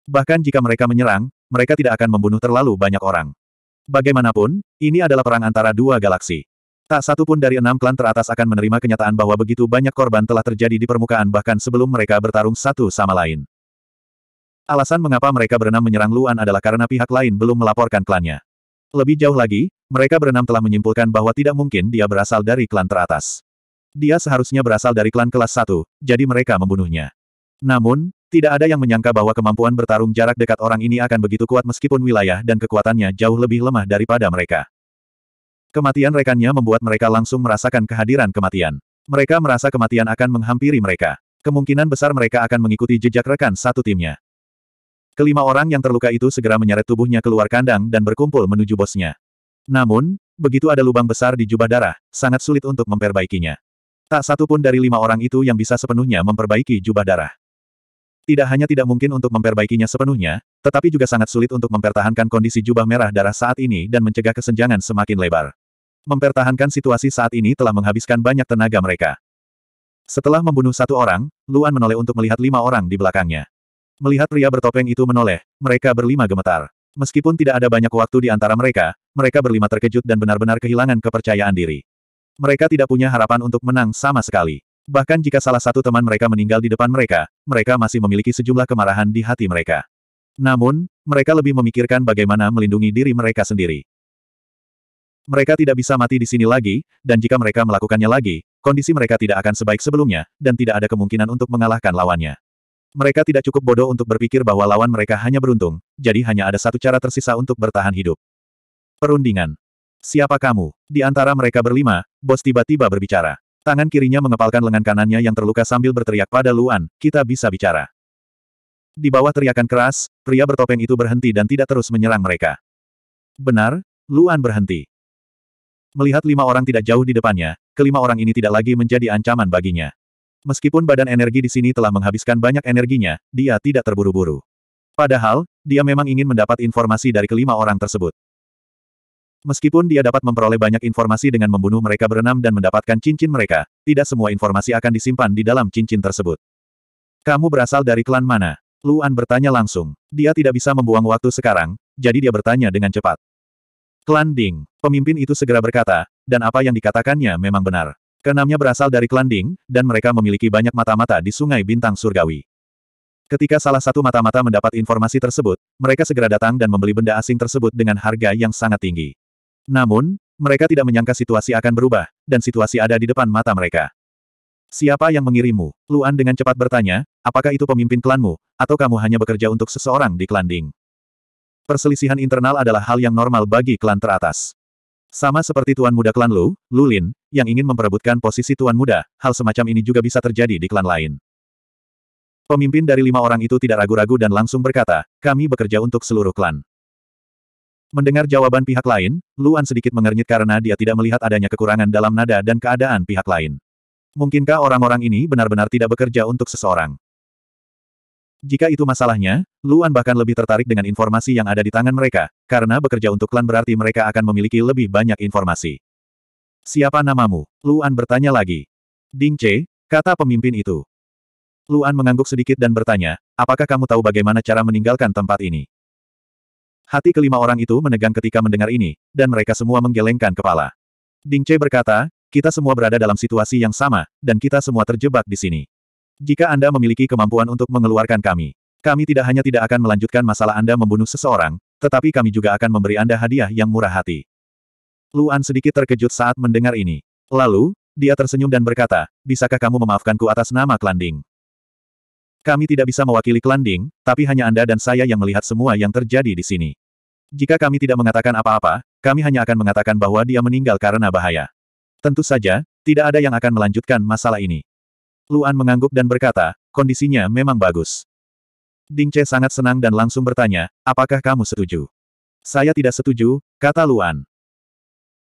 Bahkan jika mereka menyerang, mereka tidak akan membunuh terlalu banyak orang. Bagaimanapun, ini adalah perang antara dua galaksi. Tak satu pun dari enam klan teratas akan menerima kenyataan bahwa begitu banyak korban telah terjadi di permukaan bahkan sebelum mereka bertarung satu sama lain. Alasan mengapa mereka berenam menyerang Luan adalah karena pihak lain belum melaporkan klannya. Lebih jauh lagi, mereka berenam telah menyimpulkan bahwa tidak mungkin dia berasal dari klan teratas. Dia seharusnya berasal dari klan kelas satu, jadi mereka membunuhnya. Namun, tidak ada yang menyangka bahwa kemampuan bertarung jarak dekat orang ini akan begitu kuat meskipun wilayah dan kekuatannya jauh lebih lemah daripada mereka. Kematian rekannya membuat mereka langsung merasakan kehadiran kematian. Mereka merasa kematian akan menghampiri mereka. Kemungkinan besar mereka akan mengikuti jejak rekan satu timnya. Kelima orang yang terluka itu segera menyeret tubuhnya keluar kandang dan berkumpul menuju bosnya. Namun, begitu ada lubang besar di jubah darah, sangat sulit untuk memperbaikinya. Tak satu pun dari lima orang itu yang bisa sepenuhnya memperbaiki jubah darah. Tidak hanya tidak mungkin untuk memperbaikinya sepenuhnya, tetapi juga sangat sulit untuk mempertahankan kondisi jubah merah darah saat ini dan mencegah kesenjangan semakin lebar. Mempertahankan situasi saat ini telah menghabiskan banyak tenaga mereka. Setelah membunuh satu orang, Luan menoleh untuk melihat lima orang di belakangnya. Melihat pria bertopeng itu menoleh, mereka berlima gemetar. Meskipun tidak ada banyak waktu di antara mereka, mereka berlima terkejut dan benar-benar kehilangan kepercayaan diri. Mereka tidak punya harapan untuk menang sama sekali. Bahkan jika salah satu teman mereka meninggal di depan mereka, mereka masih memiliki sejumlah kemarahan di hati mereka. Namun, mereka lebih memikirkan bagaimana melindungi diri mereka sendiri. Mereka tidak bisa mati di sini lagi, dan jika mereka melakukannya lagi, kondisi mereka tidak akan sebaik sebelumnya, dan tidak ada kemungkinan untuk mengalahkan lawannya. Mereka tidak cukup bodoh untuk berpikir bahwa lawan mereka hanya beruntung, jadi hanya ada satu cara tersisa untuk bertahan hidup. Perundingan. Siapa kamu? Di antara mereka berlima, bos tiba-tiba berbicara. Tangan kirinya mengepalkan lengan kanannya yang terluka sambil berteriak pada Luan, kita bisa bicara. Di bawah teriakan keras, pria bertopeng itu berhenti dan tidak terus menyerang mereka. Benar, Luan berhenti. Melihat lima orang tidak jauh di depannya, kelima orang ini tidak lagi menjadi ancaman baginya. Meskipun badan energi di sini telah menghabiskan banyak energinya, dia tidak terburu-buru. Padahal, dia memang ingin mendapat informasi dari kelima orang tersebut. Meskipun dia dapat memperoleh banyak informasi dengan membunuh mereka berenam dan mendapatkan cincin mereka, tidak semua informasi akan disimpan di dalam cincin tersebut. Kamu berasal dari klan mana? Luan bertanya langsung. Dia tidak bisa membuang waktu sekarang, jadi dia bertanya dengan cepat. Klan Ding. Pemimpin itu segera berkata, dan apa yang dikatakannya memang benar. Kenamnya berasal dari klan Ding, dan mereka memiliki banyak mata-mata di Sungai Bintang Surgawi. Ketika salah satu mata-mata mendapat informasi tersebut, mereka segera datang dan membeli benda asing tersebut dengan harga yang sangat tinggi. Namun, mereka tidak menyangka situasi akan berubah, dan situasi ada di depan mata mereka. Siapa yang mengirimu? Luan dengan cepat bertanya, apakah itu pemimpin klanmu, atau kamu hanya bekerja untuk seseorang di klan Ding? Perselisihan internal adalah hal yang normal bagi klan teratas. Sama seperti tuan muda klan Lu, Lulin, yang ingin memperebutkan posisi tuan muda, hal semacam ini juga bisa terjadi di klan lain. Pemimpin dari lima orang itu tidak ragu-ragu dan langsung berkata, kami bekerja untuk seluruh klan. Mendengar jawaban pihak lain, Luan sedikit mengernyit karena dia tidak melihat adanya kekurangan dalam nada dan keadaan pihak lain. Mungkinkah orang-orang ini benar-benar tidak bekerja untuk seseorang? Jika itu masalahnya, Luan bahkan lebih tertarik dengan informasi yang ada di tangan mereka, karena bekerja untuk klan berarti mereka akan memiliki lebih banyak informasi. Siapa namamu? Luan bertanya lagi. Ding Che, kata pemimpin itu. Luan mengangguk sedikit dan bertanya, apakah kamu tahu bagaimana cara meninggalkan tempat ini? Hati kelima orang itu menegang ketika mendengar ini, dan mereka semua menggelengkan kepala. Ding Che berkata, kita semua berada dalam situasi yang sama, dan kita semua terjebak di sini. Jika Anda memiliki kemampuan untuk mengeluarkan kami, kami tidak hanya tidak akan melanjutkan masalah Anda membunuh seseorang, tetapi kami juga akan memberi Anda hadiah yang murah hati. Luan sedikit terkejut saat mendengar ini. Lalu, dia tersenyum dan berkata, bisakah kamu memaafkanku atas nama Klanding? Kami tidak bisa mewakili Klanding, tapi hanya Anda dan saya yang melihat semua yang terjadi di sini. Jika kami tidak mengatakan apa-apa, kami hanya akan mengatakan bahwa dia meninggal karena bahaya. Tentu saja, tidak ada yang akan melanjutkan masalah ini. Luan mengangguk dan berkata, kondisinya memang bagus. Ding Che sangat senang dan langsung bertanya, apakah kamu setuju? Saya tidak setuju, kata Luan.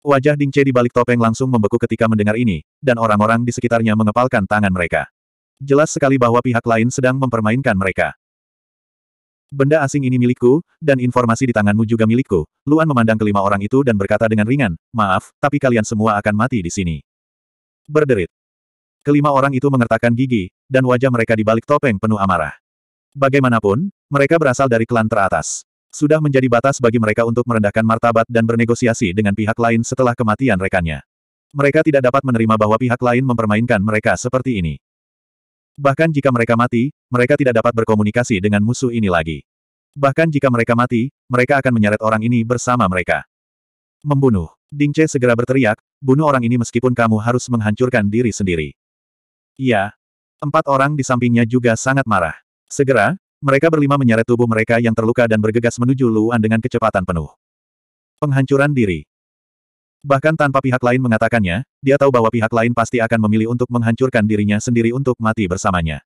Wajah Ding Che di balik topeng langsung membeku ketika mendengar ini, dan orang-orang di sekitarnya mengepalkan tangan mereka. Jelas sekali bahwa pihak lain sedang mempermainkan mereka. Benda asing ini milikku, dan informasi di tanganmu juga milikku. Luan memandang kelima orang itu dan berkata dengan ringan, maaf, tapi kalian semua akan mati di sini. Berderit. Kelima orang itu mengertakkan gigi, dan wajah mereka di balik topeng penuh amarah. Bagaimanapun, mereka berasal dari klan teratas. Sudah menjadi batas bagi mereka untuk merendahkan martabat dan bernegosiasi dengan pihak lain setelah kematian rekannya. Mereka tidak dapat menerima bahwa pihak lain mempermainkan mereka seperti ini. Bahkan jika mereka mati, mereka tidak dapat berkomunikasi dengan musuh ini lagi. Bahkan jika mereka mati, mereka akan menyeret orang ini bersama mereka. Membunuh. Ding Che segera berteriak, bunuh orang ini meskipun kamu harus menghancurkan diri sendiri. Iya. Empat orang di sampingnya juga sangat marah. Segera, mereka berlima menyeret tubuh mereka yang terluka dan bergegas menuju Luan dengan kecepatan penuh. Penghancuran diri. Bahkan tanpa pihak lain mengatakannya, dia tahu bahwa pihak lain pasti akan memilih untuk menghancurkan dirinya sendiri untuk mati bersamanya.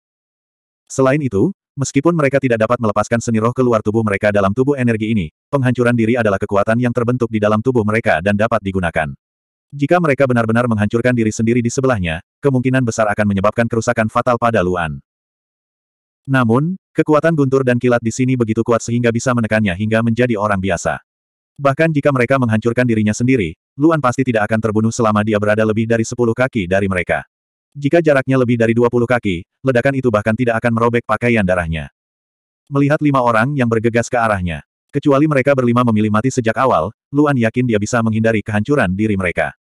Selain itu, meskipun mereka tidak dapat melepaskan seni roh keluar tubuh mereka dalam tubuh energi ini, penghancuran diri adalah kekuatan yang terbentuk di dalam tubuh mereka dan dapat digunakan. Jika mereka benar-benar menghancurkan diri sendiri di sebelahnya, kemungkinan besar akan menyebabkan kerusakan fatal pada Luan. Namun, kekuatan guntur dan kilat di sini begitu kuat sehingga bisa menekannya hingga menjadi orang biasa. Bahkan jika mereka menghancurkan dirinya sendiri, Luan pasti tidak akan terbunuh selama dia berada lebih dari 10 kaki dari mereka. Jika jaraknya lebih dari 20 kaki, ledakan itu bahkan tidak akan merobek pakaian darahnya. Melihat lima orang yang bergegas ke arahnya. Kecuali mereka berlima memilih mati sejak awal, Luan yakin dia bisa menghindari kehancuran diri mereka.